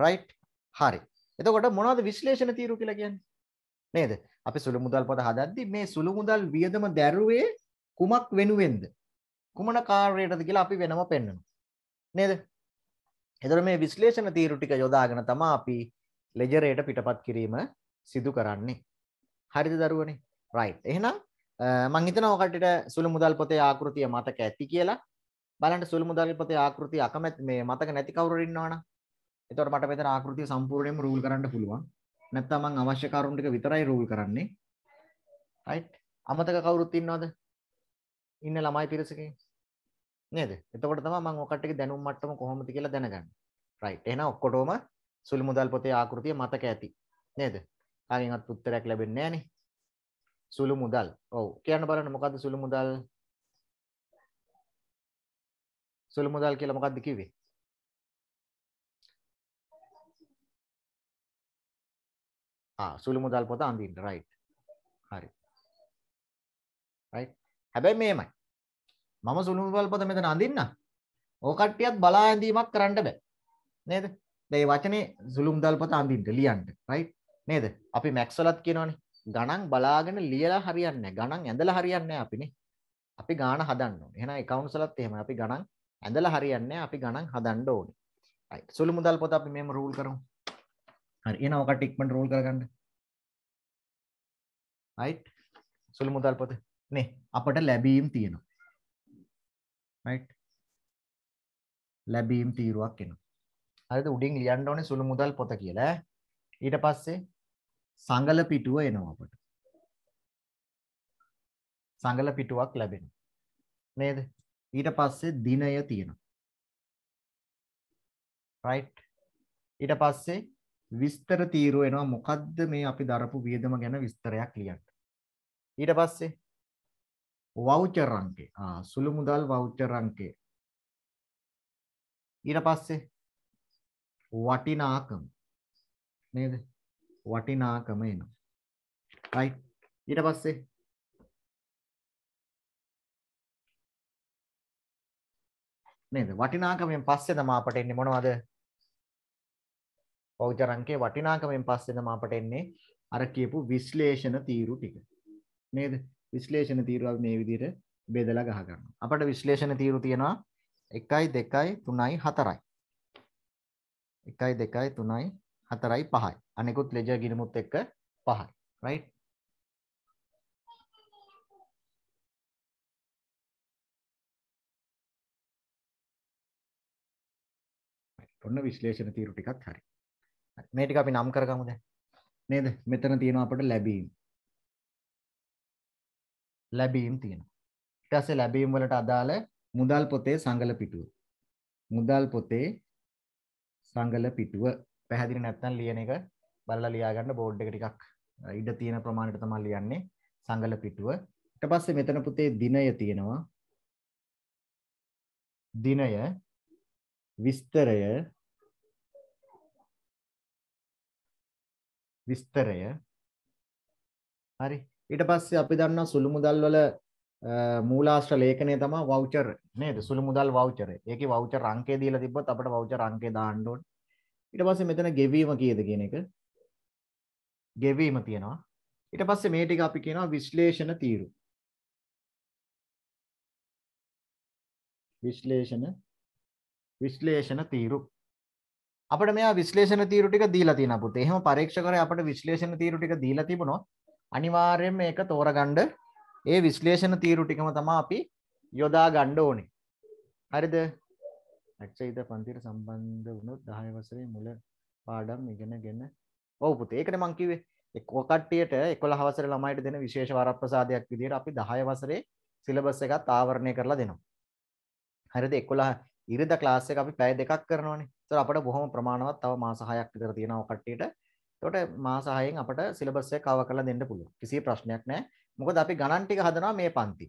රයිට්. හරි. එතකොට මොනවද විශ්ලේෂණ තීරු කියලා කියන්නේ? නේද? අපි සුළු මුදල් පොත හදද්දී මේ සුළු මුදල් වියදම දැරුවේ කුමක් වෙනුවෙන්ද? කුමන කාර්යයටද කියලා අපි වෙනම පෙන්වනවා. නේද? එතකොට මේ විශ්ලේෂණ තීරු ටික යොදාගෙන තමයි අපි ලෙජරේට පිටපත් කිරීම සිදු කරන්නේ. හරිද දරුවනේ? right. එහෙනම් මං හිතනවා ඔකටට සුළු මුදල් පොතේ ආකෘතිය මතක ඇති කියලා. බලන්න සුළු මුදල් පොතේ ආකෘතිය අකමැති මේ මතක නැති කවුරු හරි ඉන්නවනම් එතකොට මට මෙතන ආකෘතිය සම්පූර්ණයෙන්ම රූල් කරන්න පුළුවන්. නැත්නම් මං අවශ්‍ය කරුණු ටික විතරයි රූල් කරන්නේ. right? අමතක කවුරුත් ඉන්නවද? ඉන්න ළමයි පිරිසකේ. නේද? එතකොට තමයි මම ඔකට ටික දැනුම් මට්ටම කොහොමද කියලා දැනගන්නේ. right. එහෙනම් ඔක්කොටම සුළු මුදල් පොතේ ආකෘතිය මතක ඇති. නේද? කාගෙන්වත් උත්තරයක් ලැබෙන්නේ නැහනේ. සුළු මුදල්. ඔව්. කියන්න බලන්න මොකද්ද සුළු මුදල්? සුළු මුදල් කියලා මොකද්ද කිව්වේ? සුළු මුදල් පොත අඳින්න රයිට් හරි රයිට් හැබැයි මේමයි මම සුළු මුදල් පොත මෙතන අඳින්න ඕකට්ටියත් බලා ඇඳීමක් කරන්න බෑ නේද දැන් වචනේ සුළු මුදල් පොත අඳින්න ලියන්න රයිට් නේද අපි මැක්ස් වලත් කියනවනේ ගණන් බලාගෙන ලියලා හරියන්නේ නැහැ ගණන් ඇඳලා හරියන්නේ නැහැ අපිනේ අපි ගාණ හදන්න ඕනේ එහෙනම් accounts වලත් එහෙමයි අපි ගණන් ඇඳලා හරියන්නේ නැහැ අපි ගණන් හදන්න ඕනේ රයිට් සුළු මුදල් පොත අපි මෙහෙම රූල් කරමු හරි එහෙනම් ඔකට ඉක්මනට රෝල් කරගන්න. right සුළු මුදල් පොත නේ අපට ලැබීම් තියෙනවා. right ලැබීම් තීරුවක් එනවා. හරිද උඩින් ලියන්න ඕනේ සුළු මුදල් පොත කියලා. ඊට පස්සේ සංගල පිටුව එනවා අපට. සංගල පිටුවක් ලැබෙනවා. නේද? ඊට පස්සේ දිනය තියෙනවා. right ඊට පස්සේ විස්තර තීරුව එනවා මොකද්ද මේ අපි දරපු වියදම ගැන විස්තරයක් ලියන්න. ඊට පස්සේ වවුචර් අංකය. ආ සුළු මුදල් වවුචර් අංකය. ඊට පස්සේ වටිනාකම නේද? වටිනාකම එනවා. right. ඊට පස්සේ නේද? වටිනාකමෙන් පස්සේ තමයි අපට එන්නේ මොනවද? ඕජරංකේ වටිනාකමෙන් පස්සේ තමයි අපට එන්නේ අර කියපු විශ්ලේෂණ තීරු ටික. නේද? විශ්ලේෂණ තීරු අපි මේ විදිහට බෙදලා ගහ ගන්නවා. අපට විශ්ලේෂණ තීරු තියෙනවා 1 2 3 4යි. 1 2 3 4යි 5යි. අනිකුත් ලෙජර් ගිණුමුත් එක්ක 5යි. right? ඔන්න විශ්ලේෂණ තීරු ටිකක් හරි. මේ ටික අපි නම් කරගමු දැන්. නේද? මෙතන තියෙනවා අපිට ලැබීම්. ලැබීම් තියෙනවා. ඊට පස්සේ ලැබීම් වලට අදාළ මුදල් පොතේ සංගල පිටුව. මුදල් පොතේ සංගල පිටුව. පැහැදිලි නැත්නම් ලියන එක බලලා ලියා ගන්න බෝඩ් එක ටිකක් ඉඩ තියෙන ප්‍රමාණයට තමයි ලියන්නේ සංගල පිටුව. ඊට පස්සේ මෙතන පුතේ දිනය තියෙනවා. දිනය විස්තරය විස්තරය හරි ඊට පස්සේ අපි දන්නවා සුළු මුදල් වල මූලාශ්‍ර ලේඛනය තමයි වවුචර් නේද සුළු මුදල් වවුචර් ඒකේ වවුචර් අංකය දීලා තිබ්බොත් අපිට වවුචර් අංකය දාන්න ඕනේ ඊට පස්සේ මෙතන ගෙවීම කීයද කියන එක ගෙවීම තියෙනවා ඊට පස්සේ මේ ටික අපි කියනවා විශ්ලේෂණ තීරු විශ්ලේෂණ විශ්ලේෂණ තීරු අපට මෙයා විශ්ලේෂණ තීරු ටික දීලා තියෙනවා පුතේ. එහෙම පරීක්ෂකරය අපට විශ්ලේෂණ තීරු ටික දීලා තිබුණොත් අනිවාර්යයෙන්ම ඒක තෝරගන්න ඒ විශ්ලේෂණ තීරු ටිකම තමයි අපි යොදා ගන්න ඕනේ. හරිද? අක්ෂයිද පන්තිර සම්බන්ධ වුණොත් 10 වසරේ මුල පාඩම් ඉගෙනගෙන ඔව් පුතේ. ඒකනේ මං කිව්වේ. එක්කෝ කට්ටියට 11 වසරේ ළමයිට දෙන විශේෂ වරප්‍රසාදයක් විදිහට අපි 10 වසරේ සිලබස් එකත් ආවරණය කරලා දෙනවා. හරිද? 11 ඉරිදා ක්ලාස් එක අපි පැය දෙකක් කරනවානේ. ඒතර අපිට බොහොම ප්‍රමාණවත් තව මාස 6ක් විතර තියෙනවා කට්ටියට. ඒතකොට මාස 6න් අපිට සිලබස් එක කව කරලා දෙන්න පුළුවන්. කිසි ප්‍රශ්නයක් නැහැ. මොකද අපි ගණන් ටික හදනවා මේ පන්ති.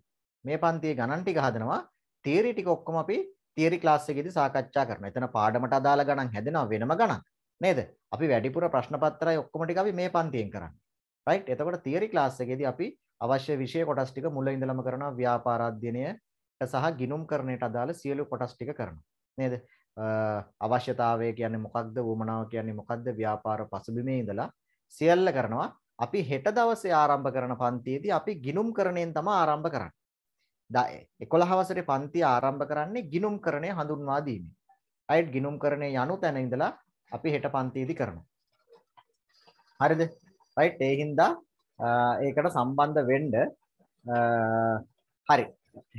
මේ පන්තියේ ගණන් ටික හදනවා. තියරි ටික ඔක්කොම අපි තියරි ක්ලාස් එකේදී සාකච්ඡා කරනවා. එතන පාඩමට අදාළ ගණන් හැදෙනවා වෙනම ගණන්. නේද? අපි වැඩිපුර ප්‍රශ්න පත්‍රය ඔක්කොම ටික අපි මේ පන්තියෙන් කරන්නේ. රයිට්. එතකොට තියරි ක්ලාස් එකේදී අපි අවශ්‍ය විෂය කොටස් ටික මුල ඉඳලම කරනවා ව්‍යාපාර අධ්‍යයනය සහ ගිණුම් කරණයට අදාළ සියලු කොටස් ටික කරනවා. නේද? අවශ්‍යතාවය කියන්නේ මොකක්ද වුමනාව කියන්නේ මොකක්ද ව්‍යාපාර පසුබිමේ ඉඳලා සියල්ල කරනවා අපි හෙට දවසේ ආරම්භ කරන පන්තියේදී අපි ගිනුම් කරණයෙන් තමයි ආරම්භ කරන්නේ. ද 11 වසරේ පන්තිය ආරම්භ කරන්නේ ගිනුම් කරණය හඳුන්වා දීමෙන්. අයත් ගිනුම් කරණය යනු තැන ඉඳලා අපි හෙට පන්තියේදී කරනවා. හරිද? රයිට් ඒ හින්දා ඒකට සම්බන්ධ වෙන්න හරි.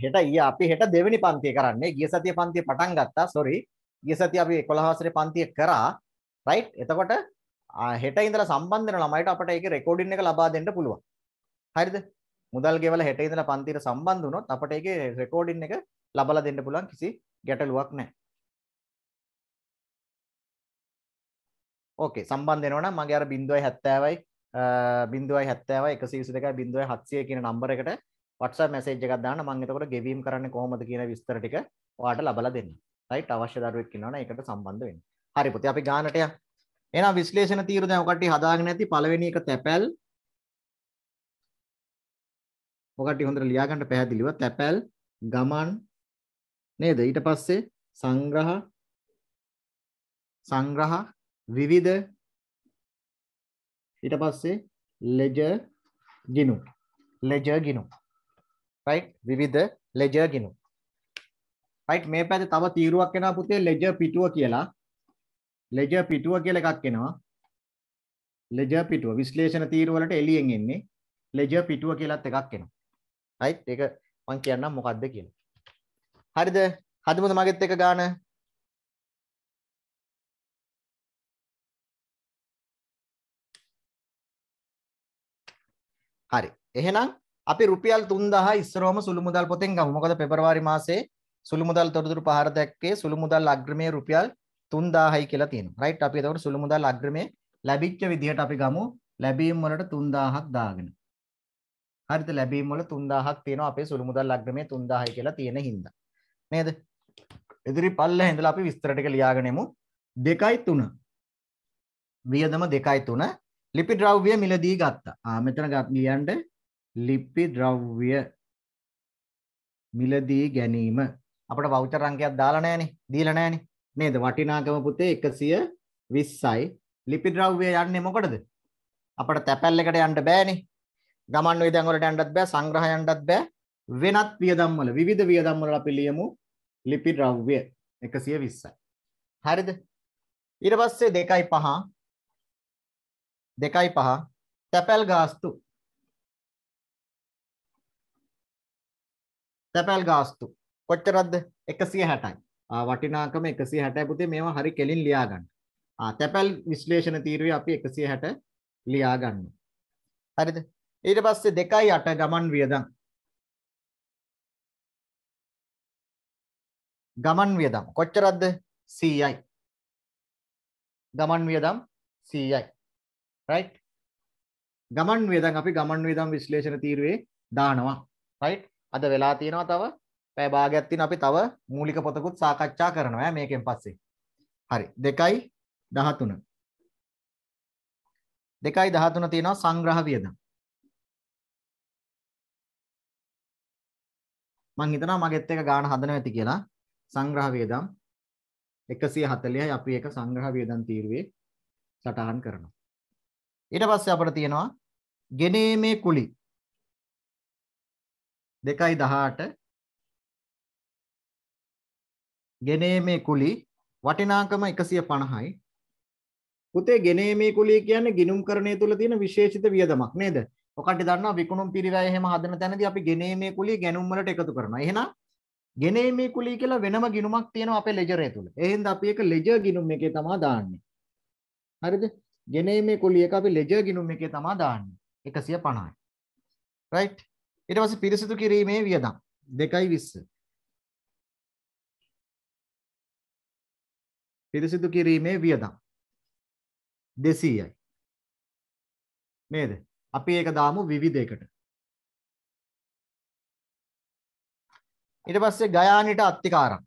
හෙට ඊ අපි හෙට දෙවෙනි පන්තිය කරන්නේ. ගිය සතිය පන්තිය පටන් ගත්තා. සෝරි. ගිය සතිය අපි 11 වසරේ පන්තිය කරා රයිට් එතකොට හෙට ඉඳලා සම්බන්ධ වෙන ළමයිට අපිට ඒකේ රෙකෝඩින් එක ලබා දෙන්න පුළුවන් හරිද මුදල් ගෙවලා හෙට ඉඳලා පන්තියට සම්බන්ධ වුණොත් අපිට ඒකේ රෙකෝඩින් එක ලබලා දෙන්න පුළුවන් කිසි ගැටලුවක් නැහැ ඕකේ සම්බන්ධ වෙනවා නම් මගේ අර 0.70යි 0.70යි 122යි 0.700 කියන නම්බර එකට WhatsApp මැසේජ් එකක් දාන්න මම එතකොට ගෙවීම් කරන්නේ කොහොමද කියන විස්තර ටික ඔයාලට ලබලා දෙන්නම් රයිට් අවශ්‍ය දරුවෙක් ඉන්නවනම් ඒකට සම්බන්ධ වෙන්න. හරි පුතේ අපි ගානට යමු. එහෙනම් විශ්ලේෂණ තීරු දැන් ඔකට්ටිය හදාගෙන ඇති පළවෙනි එක තැපැල්. ඔකට්ටිය හොඳට ලියා ගන්න පැහැදිලිව තැපැල් ගමන් නේද? ඊට පස්සේ සංග්‍රහ සංග්‍රහ විවිධ ඊට පස්සේ ලෙජර් ගිනු ලෙජර් ගිනු රයිට් විවිධ ලෙජර් ගිනු රයිට් මේ පැත්තේ තව තීරුවක් එනවා පුතේ ලෙජර් පිටුව කියලා ලෙජර් පිටුව කියලා එකක් එනවා ලෙජර් පිටුව විශ්ලේෂණ තීරු වලට එළියෙන් එන්නේ ලෙජර් පිටුව කියලාත් එකක් එනවා රයිට් ඒක මම කියන්නම් මොකද්ද කියලා හරිද හදමුද මගෙත් එක ගාන හරි එහෙනම් අපි රුපියල් 3000 ඉස්සරවම සුළු මුදල් පොතෙන් ගමු මොකද පෙබරවාරි මාසේ සුළු මුදල් තොරතුරු පහර දැක්කේ සුළු මුදල් අග්‍රමය රුපියල් 3000යි කියලා තියෙනවා. රයිට් අපි එතකොට සුළු මුදල් අග්‍රමය ලැබිච්ච විදිහට අපි ගමු ලැබීම් වලට 3000ක් දාගෙන. හරිද ලැබීම් වල 3000ක් තියෙනවා අපේ සුළු මුදල් අග්‍රමය 3000යි කියලා තියෙන හින්දා. නේද? ඉදිරි පල්ලෙහා ඉඳලා අපි විස්තර ටික ලියාගෙන යමු. 2යි 3. වියදම 2යි 3. ලිපි ද්‍රව්‍ය මිලදී ගත්තා. ආ මෙතන ලියන්න ලිපි ද්‍රව්‍ය මිලදී ගැනීම අපට වවුචර් අංකයක් දාලා නැහනේ. දීලා නැහනේ. නේද? වටිනාකම පුතේ 120යි. ලිපි ද්‍රව්‍ය යන්නේ මොකටද? අපට තැපැල්ලකට යන්න බෑනේ. ගමන් වේදන් වලට යන්නත් බෑ, සංග්‍රහයන්ටත් බෑ. වෙනත් වියදම් වල විවිධ වියදම් වල අපි ලියමු ලිපි ද්‍රව්‍ය 120යි. හරිද? ඊට පස්සේ 2.5 2.5 තැපැල් ගාස්තු තැපැල් ගාස්තු කොච්චරක්ද 160යි. වටිනාකම 160යි පුතේ මේවා හරි කෙලින් ලියා ගන්න. තැපැල් විශ්ලේෂණ තීරුවේ අපි 160 ලියා ගන්නවා. හරිද? ඊට පස්සේ 2.8 ගමන් වියදම්. ගමන් වියදම් කොච්චරක්ද 100යි. ගමන් වියදම් 100යි. right? ගමන් වියදම් අපි ගමන් වියදම් විශ්ලේෂණ තීරුවේ දානවා. right? අද වෙලා තියෙනවා තව පැය භාගයක් තියෙන අපි තව මූලික පොතකුත් සාකච්ඡා කරනවා මේකෙන් පස්සේ. හරි. 2යි 13. 2යි 13 තියෙනවා සංග්‍රහ වියදම්. මං හිතනවා මගෙත් එක ගාන හදන ඇති කියලා සංග්‍රහ වියදම් 140යි අපි ඒක සංග්‍රහ වියදම් තීරුවේ සටහන් කරනවා. ඊට පස්සේ අපිට තියෙනවා ගෙනීමේ කුලි 2.18 ගෙනීමේ කුලි වටිනාකම 150යි. පුතේ ගෙනීමේ කුලිය කියන්නේ ගිණුම්කරණය තුළ තියෙන විශේෂිත වියදමක් නේද? ඔකට දන්නවා විකුණුම් පිරිවැය එහෙම හදන තැනදී අපි ගෙනීමේ කුලිය ගැනුම් වලට එකතු කරනවා. එහෙනම් ගෙනීමේ කුලිය කියලා වෙනම ගිණුමක් තියෙනවා අපේ ලෙජර් එක තුළ. ඒ හින්දා අපි ඒක ලෙජර් ගිණුම් එකේ තමයි දාන්නේ. හරිද? ගෙනීමේ කුලිය එක අපි ලෙජර් ගිණුම් එකේ තමයි දාන්නේ. 150යි. right? ඊට පස්සේ පිරිසිදු කිරීමේ වියදම් 2.20. පිරිසිදු කිරීමේ වියදම් දෙසීයයි නේද අපි ඒක දාමු විවිධයකට ඊට පස්සේ ගයානිට අත්තිකාරම්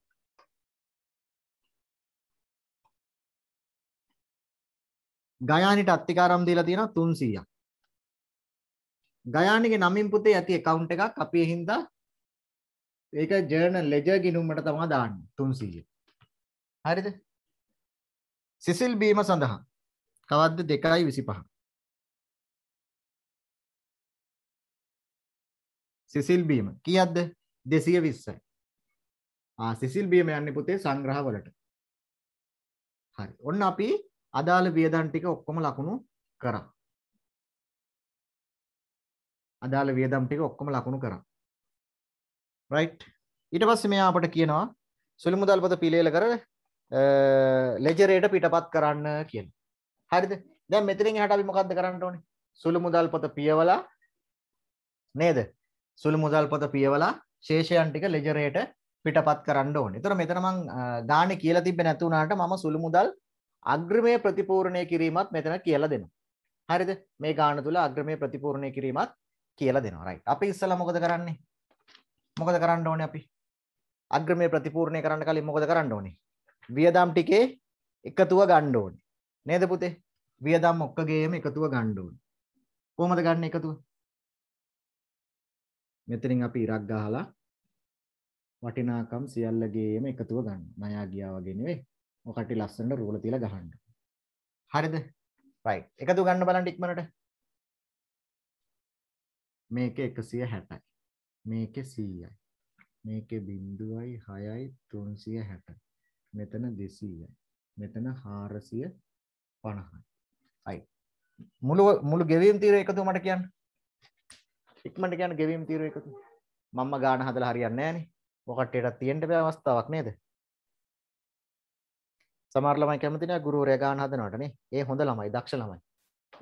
ගයානිට අත්තිකාරම් දීලා තියෙනවා 300ක් ගයානිගේ නමින් පුතේ ඇති account එකක් අපි ඒ හින්දා ඒක ජර්නල් ලෙජර් ගිණුම්මට තමයි දාන්නේ 300 හරිද සිසිල් බීම සඳහා කවද්ද 2.25 සිසිල් බීම කීයක්ද 220යි ආ සිසිල් බීම යන්නේ පුතේ සංග්‍රහ වලට හරි ඔන්න අපි අදාළ වියදම් ටික ඔක්කොම ලකුණු කරා අදාළ වියදම් ටික ඔක්කොම ලකුණු කරා right ඊට පස්සේ මෙයා අපට කියනවා සුළු මුදල්පත පිළියෙල කර ලෙජරයට පිටපත් කරන්න කියන හරිද දැන් මෙතරින් හට අපි මොකක්ද කරන්න ඕනේ සුළු මුදල් පොත පියවලා නේද සුළු මුදල් පොත පියවලා ශේෂයන් ටික ලෙජරයට පිටපත් කරන්න ඕනේ. ඒතර මෙතන මං ගාණේ කියලා තිබ්බේ නැති වුණාට මම සුළු මුදල් අග්‍රමය ප්‍රතිපූර්ණය කිරීමත් මෙතන කියලා දෙනවා. හරිද? මේ ගාණ තුල අග්‍රමය ප්‍රතිපූර්ණය කිරීමත් කියලා දෙනවා. රයිට්. අපි ඉස්සලා මොකද කරන්නේ? මොකද කරන්න ඕනේ අපි? අග්‍රමය ප්‍රතිපූර්ණය කරන්න කලින් මොකද කරන්න ඕනේ? වියදම් ටිකේ එකතුව ගන්න ඕනේ. නේද පුතේ? වියදම් ඔක්කගේම එකතුව ගන්න ඕනේ. කොහොමද ගන්න එකතුව? මෙතනින් අපි ඉරක් ගහලා වටිනාකම් සියල්ලගේම එකතුව ගන්න. මයා ගියා වගේ නෙවෙයි. ඔකට ලස්සනට රූල තියලා ගහන්න. හරිද? right. එකතු ගන්න බලන්න ඉක්මනට. මේකේ 160යි. මේකේ 100යි. මේකේ 0.6යි 360යි. මෙතන 200යි. මෙතන 450යි. අයි. මුළු මුළු ගෙවීම් තීරය එකතු මට කියන්න. ඉක්මනට කියන්න ගෙවීම් තීරය එකතු. මම්ම ගාන හදලා හරියන්නේ නැහනේ. මොකටටට තියෙන්න බෑ අවස්ථාවක් නේද? සමහර ළමයි කැමති නෑ ගුරුවරයා ගාන හදනවට නේ. ඒ හොඳ ළමයි, දක්ෂ ළමයි.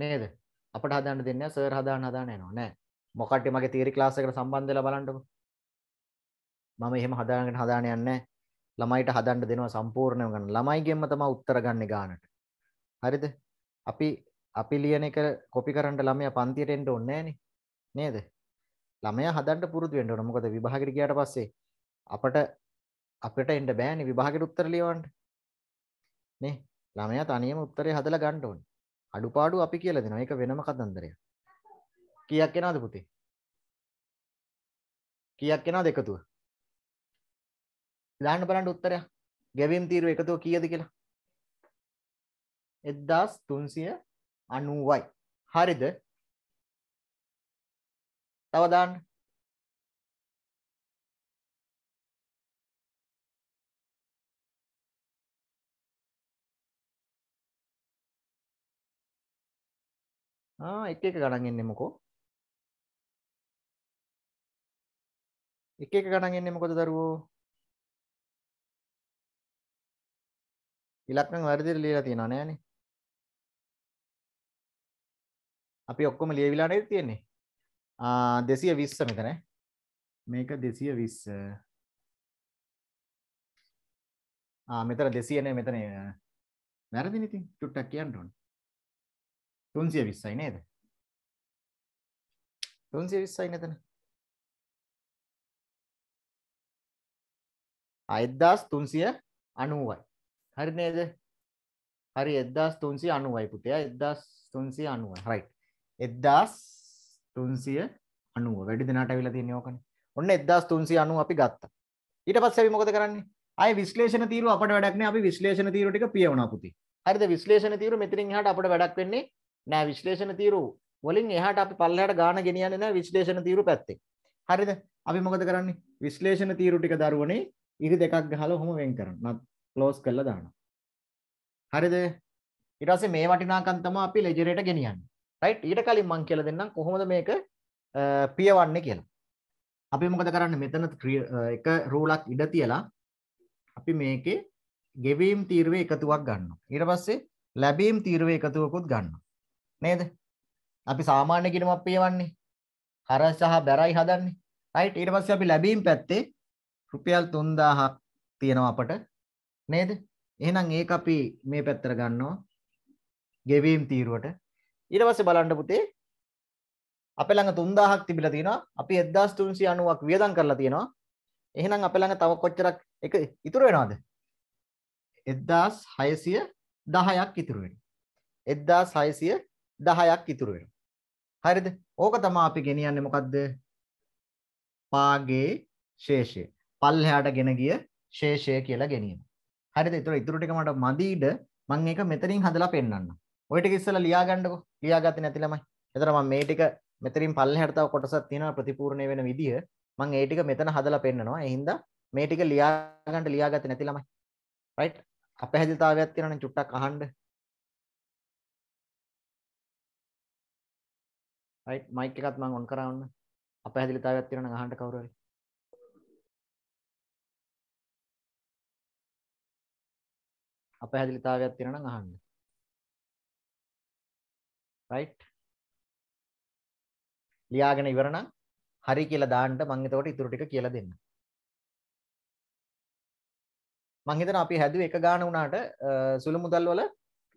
නේද? අපිට හදාන්න දෙන්නේ නෑ සර් හදාන්න හදාන්න යනවා නෑ. මොකටද මගේ තියරි ක්ලාස් එකට සම්බන්ධ වෙලා බලන්නකො. මම එහෙම හදාගෙන හදාගෙන යන්නේ නෑ. ළමයිට හදන්න දෙනවා සම්පූර්ණයම ගන්න. ළමයිගෙන්ම තමයි උත්තර ගන්න ගානට. හරිද? අපි අපි ලියන එක කොපි කරන්න ළමයා පන්තියට එන්න ඕනේ නේද? ළමයා හදන්න පුරුදු වෙන්න ඕන. මොකද විභාගෙට ගියාට පස්සේ අපට අපිට එන්න බෑනේ විභාගෙට උත්තර ලියවන්න. නේ? ළමයා තනියම උත්තරේ හදලා ගන්න ඕනේ. අඩුපාඩු අපි කියලා දෙනවා. ඒක වෙනම කතන්දරයක්. කීයක් එනවද පුතේ? කීයක් එනවද එකතුව? දාන්න බලන්න උත්තරයක්. ගැවීම් තීරුව එකතුව කීයද කියලා? 1390යි. හරිද? තව දාන්න. ආ එක එක ගණන් එන්නේ මොකෝ? එක එක ගණන් එන්නේ මොකද දරුවෝ? ඉලක්කම් වැඩිදිර ලියලා තියෙනවා නෑනේ. අපි ඔක්කොම ලියවිලා නේද තියෙන්නේ? ආ 220 මෙතන. මේක 220. ආ මෙතන 200 නේ මෙතන වැරදිනේ ඉතින් චුට්ටක් කියන්න ඕනේ. 320යි නේද? 320යි නේද? ආ 1390යි. හරි නේද හරි එදදාස් තුන්සිය අනුවයි පුටයා එදදස් තුන්සිය අනුව රයි් එදදස් තුන්සිය අනුව වැඩි දෙනට විලා තිය යෝකන ඔන්න එදදස් තුන්සිය අනුව අපි ගත්ත ඊට පස් සැවි මොකද කරන්නේ අය විශ්ලේෂණ තීර අපට වැඩක්න අපි විශ්ලේෂණ තීරටික පියවුණ පුති හරිද විශ්ලේෂණ තීර මෙතිරින් හට අපට වැඩක් වෙන්නේ නෑ විශ්ලේෂණ තීරු වලින් එහට අපි පල්ලහට ගාන ගෙනියන්න නෑ විශ්ලේෂණ තීරු පැත්තේ හරිද අපි මොකද කරන්නේ විශ්ලේෂණ තීරු ටික දරුවනේ ඉරි දෙකක් ගහලා ඔහොම වෙන් කරනවා ක්ලෝස් කරලා දානවා. හරිද? ඊට පස්සේ මේ වටිනාකම් තමයි අපි ලෙජර් එකට ගෙනියන්නේ. රයිට්? ඊට කලින් මම කියලා දෙන්නම් කොහොමද මේක පියවන්නේ කියලා. අපි මොකද කරන්නේ? මෙතන එක රූලක් ඉඩ තියලා අපි මේකේ ගෙවීම් තීරුවේ එකතුවක් ගන්නවා. ඊට පස්සේ ලැබීම් තීරුවේ එකතුවකුත් ගන්නවා. නේද? අපි සාමාන්‍ය ගිණුමක් පියවන්නේ. හර සහ බැරයි හදන්නේ. රයිට්? ඊට පස්සේ අපි ලැබීම් පැත්තේ රුපියල් 3000ක් තියෙනවා අපට නේද? එහෙනම් ඒක අපි මේ පැත්තට ගන්නවා. ගෙවීම් තීරුවට. ඊට පස්සේ බලන්න පුතේ අපේ ළඟ 3000ක් තිබිලා තියෙනවා. අපි 1390ක් වියදම් කරලා තියෙනවා. එහෙනම් අපේ ළඟ තව කොච්චරක් එක ඉතුරු වෙනවද? 1610ක් ඉතුරු වෙනවා. 1610ක් ඉතුරු වෙනවා. හරිද? ඕක තමයි අපි ගෙනියන්නේ මොකද්ද? පාගේ ශේෂය. පල්ලෙහාට ගෙන ගිය ශේෂය කියලා ගෙනියන. හරිද? ඒතර ඉතුරු ටික මට මදීඩ මම ඒක මෙතනින් හදලා පෙන්නන්නම්. ඔය ටික ඉස්සලා ලියා ගන්නකෝ. ලියාගත්තේ නැති ළමයි. ඒතර මම මේ ටික මෙතනින් පල්ලෙහාට තව කොටසක් තියෙනවා ප්‍රතිපූර්ණ වෙන විදිය. මම ඒ ටික මෙතන හදලා පෙන්නනවා. ඒ හින්දා මේ ටික ලියා ගන්න ලියාගත්තේ නැති ළමයි. රයිට්? අපැහැදිලිතාවයක් තියෙනවනේ චුට්ටක් අහන්න. රයිට් මයික් එකත් මම ඔන් කරා ඔන්න. අපැහැදිලිතාවයක් තියෙනවනම් අහන්න කවුරු හරි. අපහැදිලිතාවයක් තියෙනවා නම් අහන්න. right ලියාගෙන ඉවර නම් හරි කියලා දාන්න මම එතකොට ඉතුරු ටික කියලා දෙන්න. මම හිතනවා අපි හැදුවේ එක ගාන වුණාට සුළු මුදල් වල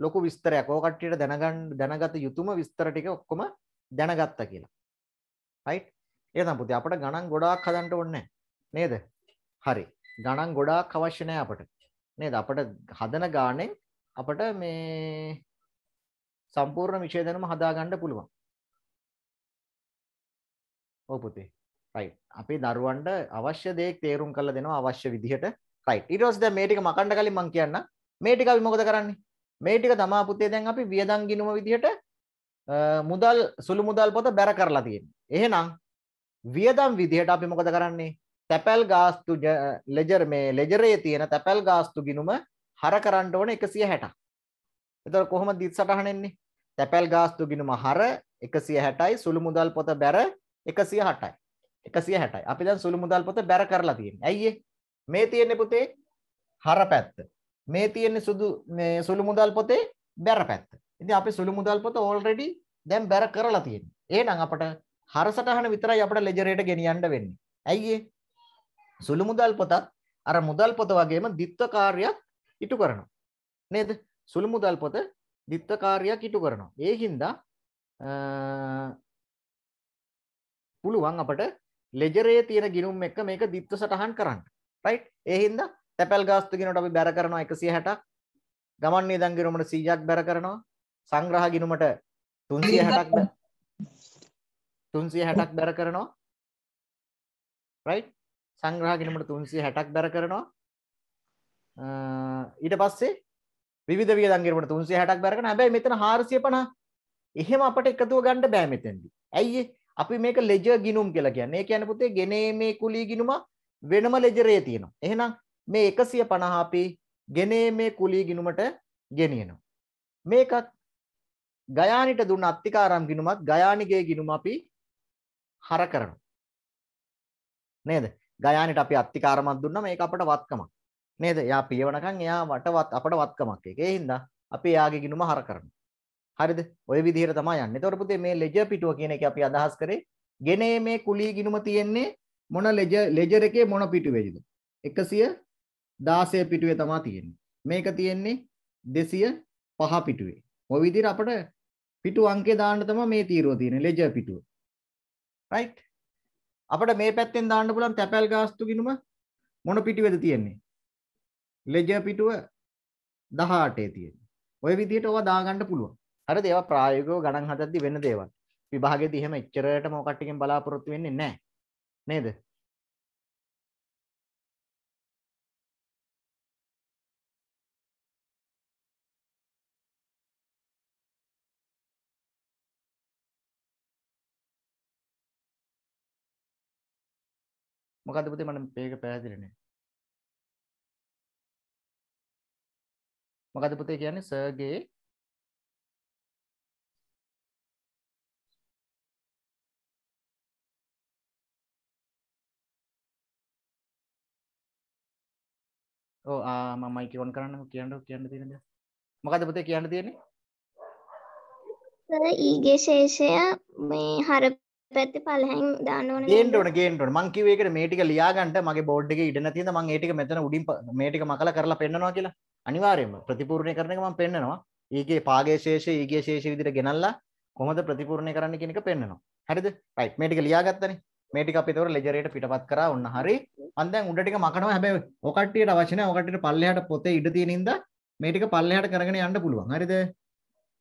ලොකු විස්තරයක්. ඕක කට්ටියට දැනගන්න දැනගත යුතුම විස්තර ටික ඔක්කොම දැනගත්තා කියලා. right? ඒක තමයි පුතේ අපිට ගණන් ගොඩාක් හදන්න ඕනේ නේද? හරි. ගණන් ගොඩාක් අවශ්‍ය නැහැ අපට. නේද අපිට හදන ගාණෙන් අපිට මේ සම්පූර්ණ විෂය දැනුම හදාගන්න පුළුවන්. ඔව් පුතේ. රයිට්. අපේ දරුවන්ට අවශ්‍ය දේ තේරුම් කරලා දෙනවා අවශ්‍ය විදිහට. රයිට්. ඊට පස්සේ දැන් මේ ටික මකන්න කලින් මම කියන්නම්. මේ ටික අපි මොකද කරන්නේ? මේ ටික තමා පුතේ දැන් අපි වියදම් ගිණුම විදිහට මුදල් සුළු මුදල් පොත බැර කරලා තියෙන්නේ. එහෙනම් වියදම් විදිහට අපි මොකද කරන්නේ? තැපැල් ගාස්තු ලෙජර් මේ ලෙජරේ තියෙන තැපැල් ගාස්තු ගිණුම හර කරන්න ඕන 160ක්. එතකොට කොහොමද දිත් සටහන එන්නේ? තැපැල් ගාස්තු ගිණුම හර 160යි සුළු මුදල් පොත බැර 160යි. 160යි. අපි දැන් සුළු මුදල් පොත බැර කරලා තියෙන්නේ. ඇයි මේ තියෙන්නේ පුතේ හර පැත්ත. මේ තියෙන්නේ සුදු මේ සුළු මුදල් පොතේ බැර පැත්ත. ඉතින් අපි සුළු මුදල් පොත ඕල්රෙඩි දැන් බැර කරලා තියෙන්නේ. එහෙනම් අපට හර සටහන විතරයි අපිට ලෙජරේට ගෙනියන්න වෙන්නේ. ඇයි සුළු මුදල් පොතත් අර මුදල් පොත වගේම දිත්ව කාර්යයක් ඉටු කරනවා. නේද? සුළු මුදල් පොත දිත්ව කාර්යයක් ඉටු කරනවා. ඒ හින්දා පුළුවන් අපට ලෙජරේ තියෙන ගිණුම් එක මේක දිත්ව සටහන් කරන්න. රයිට්? ඒ හින්දා තැපැල් ගාස්තු ගිණුමට අපි බැර කරනවා 160ක්. ගමන් නියදන් ගිණුමට 100ක් බැර කරනවා. සංග්‍රහ ගිණුමට 360ක් 360ක් බැර කරනවා. රයිට්? සංග්‍රහ කිරීමට 360ක් බැර කරනවා ඊට පස්සේ විවිධ වියදම් කිරීමට 360ක් බැර කරන හැබැයි මෙතන 450 එහෙම අපට එකතුව ගන්න බෑ මෙතෙන්දි ඇයි අපි මේක ලෙජර් ගිණුම් කියලා කියන්නේ ඒ කියන්නේ පුතේ ගෙනීමේ කුලී ගිණුම වෙනම ලෙජරේ තියෙනවා එහෙනම් මේ 150 අපි ගෙනීමේ කුලී ගිණුමට ගෙනියනවා මේකත් ගයානිට දුන්න අත්තිකාරම් ගිණුමත් ගයානිගේ ගිණුම අපි හර කරනවා නේද ගයානට අපි අත්තිකාරමක් දුන්නා මේක අපට වත්කමක් නේද? එයා පියවනකම් එයා වටවත් අපට වත්කමක් ඒක. ඒ හින්දා අපි එයාගේ ගිනුම හර කරනවා. හරිද? ওই විදිහට තමයි යන්නේ. ඒතකොට පුතේ මේ ලෙජර් පිටුව කියන එක අපි අදහස් කරේ ගෙනේ මේ කුලී ගිනුම තියෙන්නේ මොන ලෙජර් ලෙජර් එකේ මොන පිටුවේද? 116 පිටුවේ තමයි තියෙන්නේ. මේක තියෙන්නේ 205 පිටුවේ. ওই විදිහට අපිට පිටු අංකේ දාන්න තමයි මේ තීරුව තියෙන්නේ ලෙජර් පිටුව. right අපිට මේ පැත්තෙන් දාන්න පුළුවන් තැපැල් ගාස්තු ගිණුම මොන පිටුවේද තියෙන්නේ? ලෙජර් පිටුව 18 තියෙන්නේ. ওই විදිහට ඕවා දාගන්න පුළුවන්. හරිද? ඒවා ප්‍රායෝගිකව ගණන් හදද්දි වෙන දේවල්. විභාගෙදී එහෙම එච්චරටම ඔය කට්ටියකින් බලාපොරොත්තු වෙන්නේ නැහැ. නේද? මොකද පුතේ මට මේක පැහැදිලි නෑ. මොකද පුතේ කියන්නේ සර්ගේ ඕ ආ මම මයික් ඔන් කරන්න කියන්න කියන්න තියෙන දේ. මොකද පුතේ කියන්න තියෙන්නේ? සර් ඊගේ ශේෂය මේ හර පැත්ති පලහැන් දානන ගේටන ගේටන මංකිවේකට මේටික ලියාගන්ට මගේ බෝඩ් එක ඉඩන තිද මං ඒටික මෙතන උඩින් මේටික මකල කරලා පෙන්නවා කියලා අනිවාර්යම ප්‍රතිපූර්ණය කරන එක මම පෙන්නවා ඒගේ පාගේ ශේෂ ඒගේ ශේෂ විදිහට ගෙනල්ලා කොහොමද ප්‍රතිපූර්ණය කරන්න කියන එක පෙන්නවා හරිද රයිට් මේටික ලියාගත්තනේ මේටික අපි ඒතකොට ලෙජරේට පිටපත් කරා ඔන්න හරි මං දැන් උඩ ටික මකනවා හැබැයි ඔකට්ටියට අවශ්‍ය නැහැ ඔකට්ටියට පල්ලෙහාට පොතේ ඉඩ තියෙන ඉඳ මේටික පල්ලෙහාට කරගෙන යන්න පුළුවන් හරිද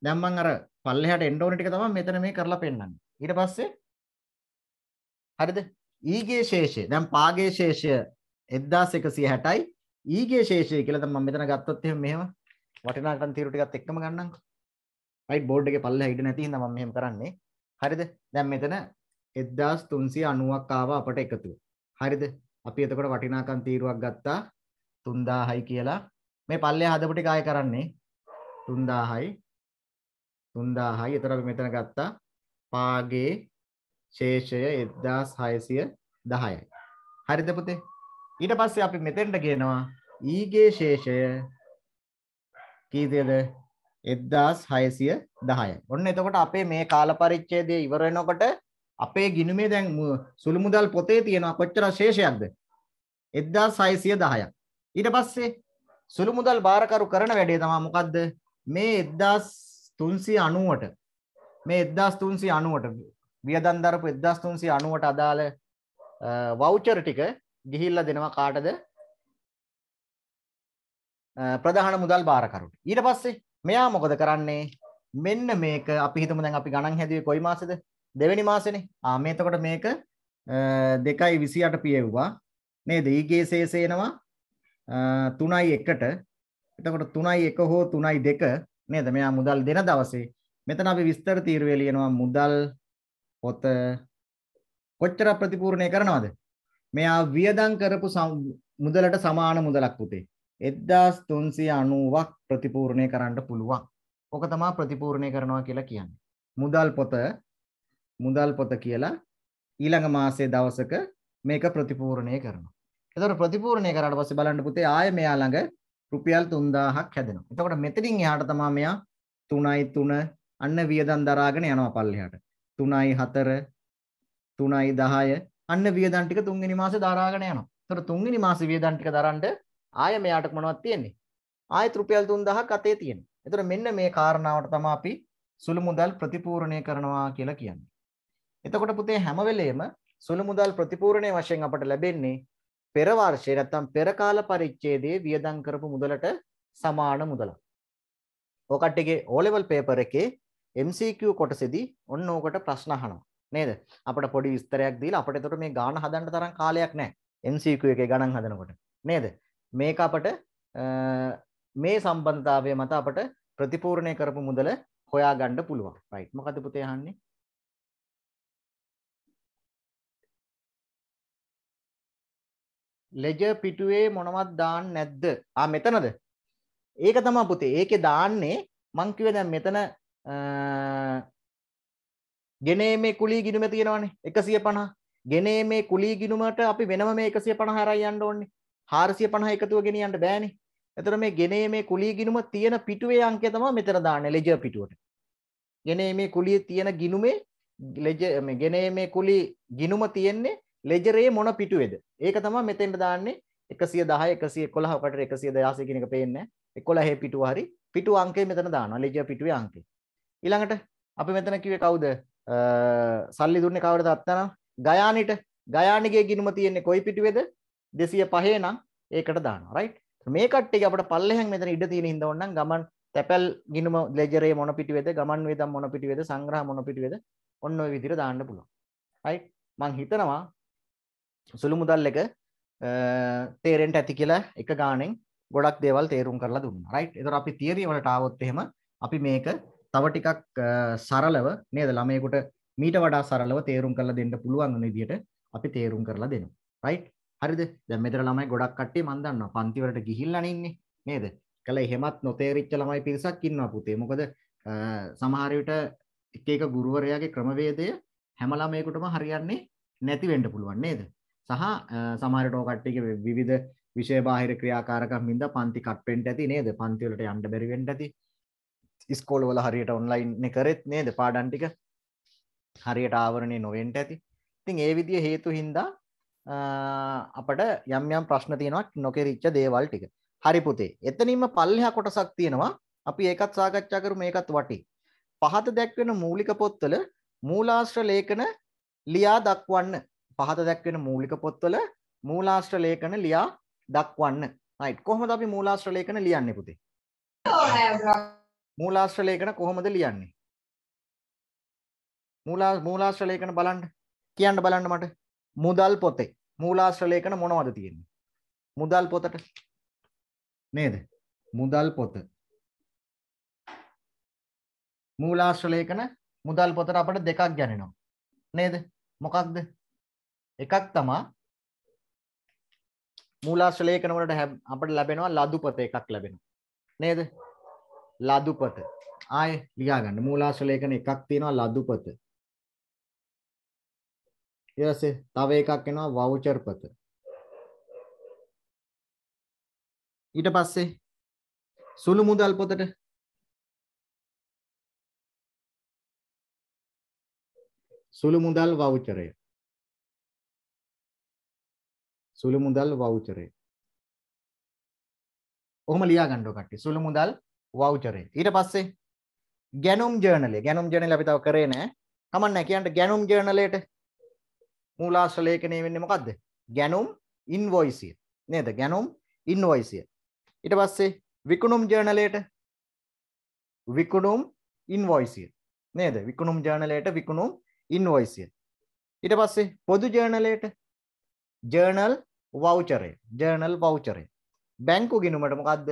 දැන් මං අර පල්ලෙහාට එන්න ඕන ටික තමයි මෙතන මේ කරලා පෙන්වන්නේ ඊට පස්සේ හරිද ඊගේ ශේෂය දැන් පාගේ ශේෂය 1160යි ඊගේ ශේෂය කියලා දැන් මම මෙතන ගත්තොත් එහෙම මෙහෙම වටිනාකම් තීරු ටිකත් එක්කම ගන්නම්කෝ රයිට් බෝඩ් එකේ පල්ලෙහා ඉඩ නැති හින්දා මම මෙහෙම කරන්නේ හරිද දැන් මෙතන 1390ක් ආවා අපට එකතුව හරිද අපි එතකොට වටිනාකම් තීරුවක් ගත්තා 3000යි කියලා මේ පල්ලෙහා හදපු ටික ආයෙ කරන්නේ 3000යි 3000යි එතකොට අපි මෙතන ගත්තා පාගේ ශේෂය එදදාස් හයසිය දහයයි. හරිද පුතේ ඊට පස්සේ අපි මෙතෙන්ට ගෙනවා ඊගේ ශේෂය කීතියද එදදාස් හයසිය දහය ඔන්න එතකොට අපේ මේ කාල පරිච්චේදය ඉවරෙනකොට අපේ ගිනුමේ දැන් සුළු මුදල් පොතේ තියෙනවා කොච්චර ශේෂයක්ද එදදා සයිසිය දහයක් ඊට පස්සේ සුළු මුදල් භාරකරු කරන වැඩේ තමා මොකක්ද මේ එදදාස් තුන්සි අනුවට මේ එදදාස් තුන්සි අනුවට වියදන් දරපු 1390ට අදාළ වවුචර් ටික ගිහිල්ලා දෙනවා කාටද? ප්‍රධාන මුදල් භාරකරුට. ඊට පස්සේ මෙයා මොකද කරන්නේ? මෙන්න මේක අපි හිතමු දැන් අපි ගණන් හැදුවේ කොයි මාසෙද? දෙවෙනි මාසෙනේ. ආ මේ එතකොට මේක 2.28 පියෙව්වා. නේද? ඊගේ සේසේනවා 3.1ට. එතකොට 3.1 හෝ 3.2 නේද? මෙයා මුදල් දෙන දවසේ මෙතන අපි විස්තර තීරුවේ ලියනවා මුදල් පොත කොච්චර ප්‍රතිපූර්ණය කරනවද? මෙයා වියදම් කරපු මුදලට සමාන මුදලක් පුතේ. 1390ක් ප්‍රතිපූර්ණය කරන්න පුළුවන්. ඕක තමයි ප්‍රතිපූර්ණය කරනවා කියලා කියන්නේ. මුදල් පොත මුදල් පොත කියලා ඊළඟ මාසයේ දවසක මේක ප්‍රතිපූර්ණය කරනවා. එතකොට ප්‍රතිපූර්ණය කරාට පස්සේ බලන්න පුතේ ආයේ මෙයා ළඟ රුපියල් 3000ක් හැදෙනවා. එතකොට මෙතනින් එහාට තමයි මෙයා 3යි 3 අන්න වියදම් දරාගෙන යනවා පල්ලෙහාට. 3යි 4 3යි 10 අන්න වියදම් ටික තුන්වෙනි මාසේ දරාගෙන යනවා. ඒතර තුන්වෙනි මාසේ වියදම් ටික දරන්න ආය මෙයාට මොනවද තියෙන්නේ? ආයෙත් රුපියල් 3000ක් අතේ තියෙනවා. ඒතර මෙන්න මේ කාරණාවට තමයි අපි සුළු මුදල් ප්‍රතිපූර්ණය කරනවා කියලා කියන්නේ. එතකොට පුතේ හැම වෙලෙම සුළු මුදල් ප්‍රතිපූර්ණය වශයෙන් අපට ලැබෙන්නේ පෙර වර්ෂයේ නැත්නම් පෙර කාල පරිච්ඡේදයේ වියදම් කරපු මුදලට සමාන මුදලක්. ඔකට්ටිගේ O level paper එකේ MCQ කොටසේදී ඔන්න ඕකට ප්‍රශ්න අහනවා. නේද? අපිට පොඩි විස්තරයක් දීලා අපිට එතකොට මේ ගාන හදන්න තරම් කාලයක් නැහැ. MCQ එකේ ගණන් හදනකොට. නේද? මේක අපට මේ සම්බන්ධතාවය මත අපට ප්‍රතිපූර්ණය කරපු මුදල හොයාගන්න පුළුවන්. right. මොකද පුතේ අහන්නේ? ලෙජර් පිටුවේ මොනවත් දාන්න නැද්ද? ආ මෙතනද? ඒක තමයි පුතේ. ඒකේ දාන්නේ මං කිව්වේ දැන් මෙතන ගෙනේ මේ කුලී ගිනුම තියෙනවානේ එකසිය පණහ ගෙනේ මේ කුලී ගිනුමට අපි වෙනම මේ එකසිය පණහරයි යන්න ඕන්නේ හාරසිය පණහ එකතුව ගෙනියන්න බෑනි එතර මේ ගෙනේ මේ කුලී ගිනුම තියෙන පිටුවේ අංකය තමයි මෙතන දාන්නේ ලෙජර් පිටුවට ගෙනේ මේ කුලිය තියෙන ගිනුමේ ලෙජර් මේ ගෙනේ මේ කුලී ගිනුම තියෙන්නේ ලෙජරේ මොන පිටුවේද ඒක තමයි මෙතෙන්ට දාන්නේ 110 111 කට 116 කියන එක පේන්නේ 11 පිටුව හරි පිටුව අංකය මෙතන දානවා ලෙජර් පිටුවේ අංකය ඊළඟට අපි මෙතන කිව්වේ කවුද? සල්ලි දුන්නේ කවුද තාත්තා ගයානිට. ගයානිගේ ගිණුම තියෙන්නේ කොයි පිටුවේද? 205 නම් ඒකට දානවා. රයිට්? මේ කට්ටිය අපිට පල්ලෙහෙන් මෙතන ඉඩ තියෙන හින්දා ඕනනම් ගමන් තැපැල් ගිණුම ලෙජරේ මොන පිටුවේද? ගමන් වේදම් මොන පිටුවේද? සංග්‍රහ මොන පිටුවේද? ඔන්න ඔය විදිහට දාන්න පුළුවන්. රයිට්? මං හිතනවා සුළු මුදල් එක තේරෙන්ට ඇති කියලා එක ගානෙන් ගොඩක් දේවල් තේරුම් කරලා දුන්න රයිට් එතර අපි තිේරී වලට ආවොත් එහෙම අපි මේක තව ටිකක් සරලව නේද ළමයෙකුට මීට වඩා සරලව තේරුම් කරලා දෙන්න පුළුවන් විදිහට අපි තේරුම් කරලා දෙනවා. රයිට්? හරිද? දැන් මෙතන ළමයි ගොඩක් කට්ටිය මන් දන්නවා පන්ති වලට ගිහිල්ලා ඉන්නේ නේද? කළා එහෙමත් නොතේරිච්ච ළමයි පිරිසක් ඉන්නවා පුතේ. මොකද සමහර විට එක එක ගුරුවරයාගේ ක්‍රමවේදය හැම ළමයෙකුටම හරියන්නේ නැති වෙන්න පුළුවන් නේද? සහ සමහර විට ඔය කට්ටියගේ විවිධ විෂය බාහිර ක්‍රියාකාරකම් හින්දා පන්ති කට් වෙන්න ඇති නේද? පන්ති වලට යන්න බැරි වෙන්න ඇති. ස්කෝල්වල හරියට ඔන්ලයින් කරෙත් නේද පාඩන්ටික හරියට ආවරණය නොවෙන්ට ඇති ඉතින් ඒ විදිිය හේතු හින්දා අපට යම්යම් ප්‍රශ්න තියෙනවත් නොකෙරිච්ච දේවල් ටික හරි පුතේ එතනින්ම පල්ලෙහා කොටසක් තියෙනවා අපි ඒකත් සාකච්ඡා කරු මේකත් වටි පහත දැක්වෙන මූලික පොත්වල මූලාශ්‍ර ලේඛන ලියා දක්වන්න පහත දැක්වෙන මූලික පොත්වල මූලාශ්‍ර ලේඛන ලියා දක්වන්න අයිත් කොහොමද අපි මූලාශ්‍ර ලේඛන ලියන්නේ පුතේ මූලාශ්‍ර ලේඛන කොහොමද ලියන්නේ? මූලා මූලාශ්‍ර ලේඛන බලන්න කියන්න බලන්න මට. මුදල් පොතේ මූලාශ්‍ර ලේඛන මොනවද තියෙන්නේ? මුදල් පොතට නේද? මුදල් පොත. මූලාශ්‍ර ලේඛන මුදල් පොතට අපිට දෙකක් ගණනවා. නේද? මොකක්ද? එකක් තමයි මූලාශ්‍ර ලේඛන වලට අපිට ලැබෙනවා ලදු පොත එකක් ලැබෙනවා. නේද? ලදුපත. ආයේ ලියා ගන්න. මූලාශ්‍ර ලේඛන එකක් තියෙනවා ලදුපත. ඊටසේ තව එකක් එනවා වවුචර්පත. ඊට පස්සේ සුළු මුදල් පොතට සුළු මුදල් වවුචරය. සුළු මුදල් වවුචරය. ඔහොම ලියා ගන්න ඔය කට්ටිය. සුළු මුදල් වෞචරේ ඊට පස්සේ ගැනුම් ජර්නලේ ගැනුම් ජර්නලේ අපි තව කරේ නෑ කමන්න කියන්න ගැනුම් ජර්නලේට මූලාශ්‍ර ලේඛනය වෙන්නේ මොකද්ද ගැනුම් ඉන්වොයිසිය නේද ගැනුම් ඉන්වොයිසිය ඊට පස්සේ විකුණුම් ජර්නලේට විකුණුම් ඉන්වොයිසිය නේද විකුණුම් ජර්නලේට විකුණුම් ඉන්වොයිසිය ඊට පස්සේ පොදු ජර්නලේට ජර්නල් වවුචරය ජර්නල් වවුචරය බැංකු ගිණුමට මොකද්ද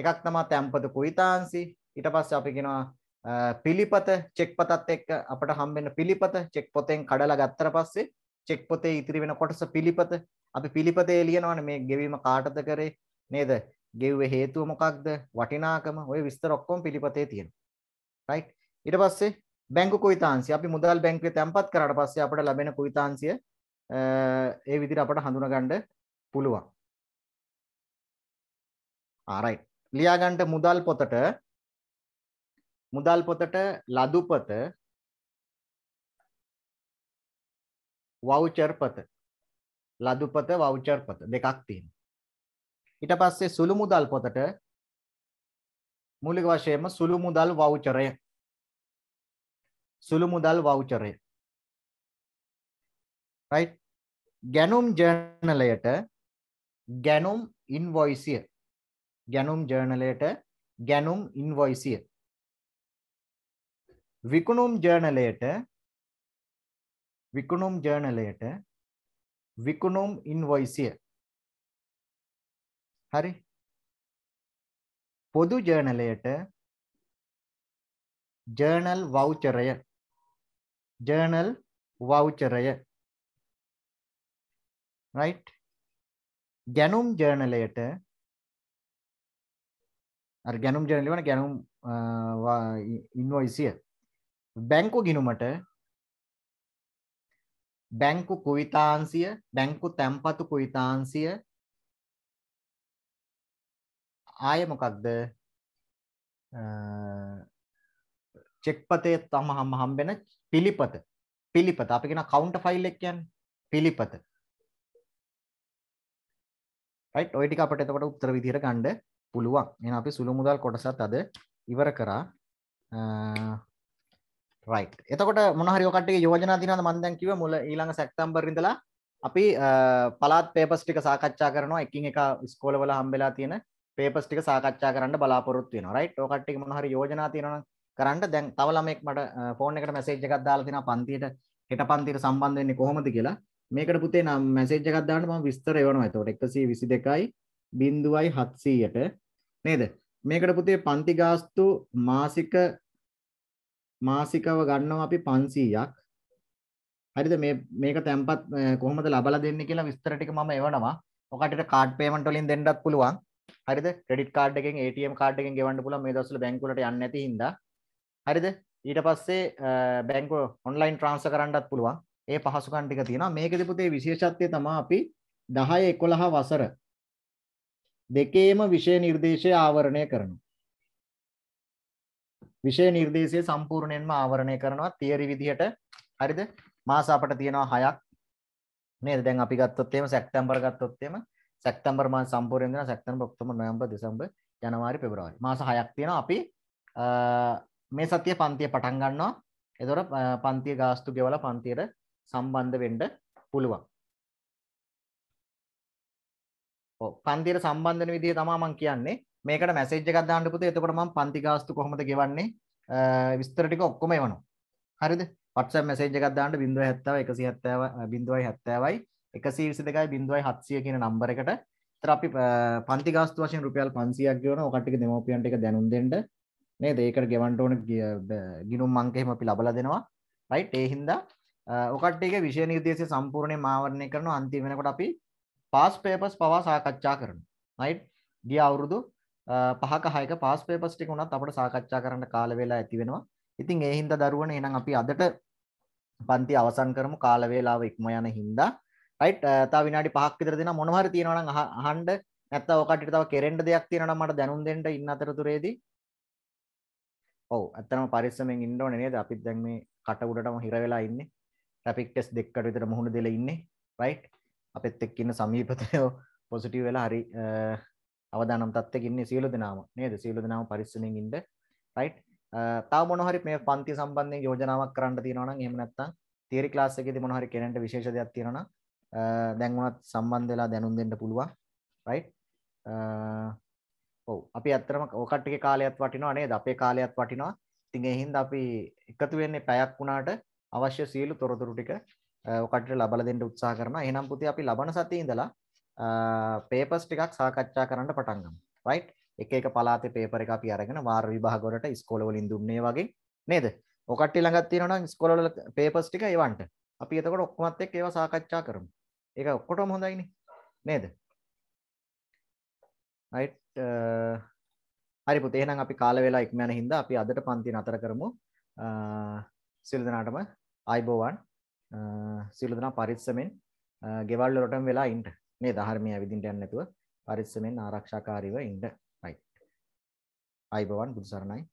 එකක් තමා තැම්පත කුයිතාන්සි ඊට පස්සේ අපි කියනවා පිළිපත චෙක් පතත් එක්ක අපට හම්බෙන පිළිපත චෙක් පොතෙන් කඩලා ගත්තට පස්සේ චෙක් පොතේ ඉතිරි වෙන කොටස පිළිපත අපි පිළිපතේ ලියනවානේ මේ ගෙවීම කාටද කරේ නේද ගෙව්වේ හේතුව මොකක්ද වටිනාකම ඔය විස්තර ඔක්කොම පිළිපතේ තියෙනවා රයිට් ඊට පස්සේ බැංකු කුයිතාන්සිය අපි මුදල් බැංකුවේ තැම්පත් කරාට පස්සේ අපට ලැබෙන කුයිතාන්සිය ඒ විදිහට අපට හඳුනගන්න පුළුවන් ආරයිට් ලියාගන්ට මුදල් පොතට මුදල් පොතට ලදුපත වවුචර්පත ලදුපත වවුචර්පත දෙකක් තියෙන. ඊට පස්සේ සුළු මුදල් පොතට මූලික වශයෙන්ම සුළු මුදල් වවුචරය සුළු මුදල් වවුචරය රයිට් ගැනුම් ජර්නලයට ගැනුම් ඉන්වොයිසිය ගැනුම් ජර්නලයට ගැනුම් ඉන්වොයිසිය විකුණුම් ජර්නලයට විකුණුම් ජර්නලයට විකුණුම් ඉන්වොයිසිය හරි පොදු ජර්නලයට ජර්නල් වවුචරය ජර්නල් වවුචරය රයිට් ගැනුම් ජර්නලයට ගැනුම් ජනලිවන ගැනුම් ඉන්වයිසිය බැංකු ගිනුමට බැංකු කුවිතාන්සිය බැංකු තැම්පතු කුවිතාන්සිය ආයමොකක්ද චෙක්පතේ තම හම හම්බෙන පිළිපත පිළිපත අපිෙන කවුන්ට ෆයිල් එක්යන් පිළිපත ඔයිටි අපට එතකට උත්තර විදිර ගණ්ඩ පුළුවන්. එහෙනම් අපි සුළු මුදල් කොටසත් අද ඉවර කරා. රයිට්. එතකොට මොන හරි ඔය කට්ටියගේ යෝජනා තියෙනවද මම දැන් කිව්වා මුල ඊළඟ සැප්තැම්බර් ඉඳලා අපි පළාත් පේපර්ස් ටික සාකච්ඡා කරනවා. එකින් එක ඉස්කෝලවල හම්බෙලා තියෙන පේපර්ස් ටික සාකච්ඡා කරන්න බලාපොරොත්තු වෙනවා. රයිට්. ඔය කට්ටියගේ මොන හරි යෝජනා තියෙනවා නම් කරන්න දැන් තව ළමෙක් මට ෆෝන් එකට මැසේජ් එකක් දාලා තිනා පන්තියට හෙට පන්තියට සම්බන්ධ වෙන්නේ කොහොමද කියලා මේකට පුතේ නම් මැසේජ් එකක් දාන්න මම විස්තර එවනවා එතකොට 122යි 0700ට නේද? මේකට පුතේ පන්ති ගාස්තු මාසික මාසිකව ගන්නවා අපි 500ක්. හරිද මේ මේක තැම්පත් කොහොමද ලබලා දෙන්නේ කියලා විස්තර ටික මම එවනවා. ඔකට කාඩ් පේමන්ට් වලින් දෙන්නත් පුළුවන්. හරිද? ක්‍රෙඩිට් කාඩ් එකෙන් ATM කාඩ් එකෙන් ගෙවන්න පුළුවන් මේ දවස්වල බැංකු වලට යන්නේ නැති හින්දා. හරිද? ඊට පස්සේ බැංකු ඔන්ලයින් ට්‍රාන්ස්ෆර් කරන්නත් පුළුවන්. ඒ පහසුකම් ටික තියෙනවා. මේකෙදි පුතේ විශේෂත්වය තමයි අපි 10 11 වසර දෙකේම විෂය නිර්දේශය ආවරණය කරනවා. විෂය නිර්දේශය සම්පූර්ණයෙන්ම ආවරණය කරනවා තියරි විදිහට. හරිද? මාස අපට තියෙනවා 6ක්. නේද? දැන් අපි ගත්තොත් එහෙම සැප්තැම්බර් ගත්තොත් එහෙම සැප්තැම්බර් මාස සම්පූර්ණයෙන් දෙනවා සැප්තැම්බර් ඔක්තෝබර් නොවැම්බර් දෙසැම්බර් ජනවාරි පෙබරවාරි. මාස 6ක් තියෙනවා අපි මේ සතිය පන්තිය පටන් ගන්නවා. එතකොට පන්තිය ගාස්තු ගෙවලා පන්තියට සම්බන්ධ වෙන්න පුළුවන්. ඔව් පන්තියට සම්බන්ධ වෙන විදිය තමයි මම කියන්නේ. මේකට මැසේජ් එකක් දාන්න පුතේ. එතකොට මම පන්ති ගාස්තු කොහොමද ගෙවන්නේ? විස්තර ටික ඔක්කොම එවනවා. හරිද? WhatsApp message එකක් දාන්න 070 170 072යි 122යි කියන නම්බර එකට. ඒතර අපි පන්ති ගාස්තු වශයෙන් රුපියල් 500ක් ගෙවන ඔය කට්ටිය දෙමව්පියන්ට එක දැනුම් දෙන්න. නේද? ඒකට ගෙවන්න ඕන ගිණුම් අංක එහෙම අපි ලබලා දෙනවා. රයිට්? ඒ හින්දා ඔය කට්ටියගේ විෂය නිර්දේශය සම්පූර්ණයෙන් මාවරණය කරනවා. අන්තිම වෙනකොට අපි පාස් පේපස් පවා සාකච්ඡා කරන නයිට් ගිය අවුරුදු පහකහයක පාස් පේපස් ටික වුණත් අපට සාකච්ඡා කරන්න කාල වෙලා ඇති වෙනවා ඉතින් ඒ හින්දා දරුවනේ එහෙනම් අපි අදට පන්ති අවසන් කරමු කාල වේලාව ඉක්ම යන හින්දා රයිට් තව විනාඩි 5ක් විතර දෙනවා මොනවා හරි තියෙනවා නම් අහන්න නැත්නම් ඔය කට්ටියට තව කෙරෙන්න දෙයක් තියෙනවා නම් මට දැනුම් දෙන්න ඉන්න අතරතුරේදී ඔව් ඇත්තටම පරිස්සමෙන් ඉන්න ඕනේ නේද අපිත් දැන් මේ කට උඩටම හිර වෙලා ඉන්නේ ට්‍රැෆික් ටෙස්ට් දෙකකට විතර මුහුණ දෙලා ඉන්නේ රයිට් අපත් එක්කන්න සමීපතයෝ පොසිටි වෙලා හරි අවදානම් තත්වකින්නේ සියලු දෙනාම නේද සියලු දෙනාම පරිස්සමින් ඉන්න රයිට් තව මොනහරි මේ පන්ති සම්බන්ධයෙන් යෝජනාවක් කරන්න තියෙනවා නම් එහෙම නැත්නම් තියරි ක්ලාස් එකේදී මොනහරි කෙනෙක්ට විශේෂ දෙයක් තියෙනවා නම් දැන් උනත් සම්බන්ධ වෙලා දැනුම් දෙන්න පුළුවන් රයිට් ඔව් අපි ඇත්තටම ඔකට ටිකේ කාලයක් වටිනවා නේද අපේ කාලයක් වටිනවා ඉතින් ඒ හින්දා අපි එකතු වෙන්නේ පැයක් වුණාට අවශ්‍ය සියලු තොරතුරු ටික ඔකට ලබල දෙන්න උත්සා කරන එනම් පුති අපි ලබන සති ඉඳලා පේපස් ටිකක් සාකච්ඡා කරන්න පටන්ගම් රයිට් එක එක පලාතේ පේපර එක අපි අරගෙන වාර විභාගොලට ස්කොලවලින් දුන්නේ වගේ නේද ඔකට ළඟත් තියෙනවා ස්කොලවල පේපස් ටික එවන්ට අපි එතකොට ඔක්කොමත් එක්ක ඒවා සාකච්ඡා කරමු ඒක ඔක්කොටම හොඳයිනේ නේද රයිට් හරි පුතේ එහෙනම් අපි කාල වේලා ඉක්ම යන හින්දා අපි අදට පන්ති නතර කරමු සියලු දෙනාටම ආයිබෝවන් සියලු දෙනා පරිස්සමෙන් ගෙවල් වලටම වෙලා ඉන්න. මේ ධර්මයේ ඇවිදින්න යන්න නැතුව පරිස්සමෙන් ආරක්ෂාකාරීව ඉන්න. right. අයිබවන් බුදුසරණයි.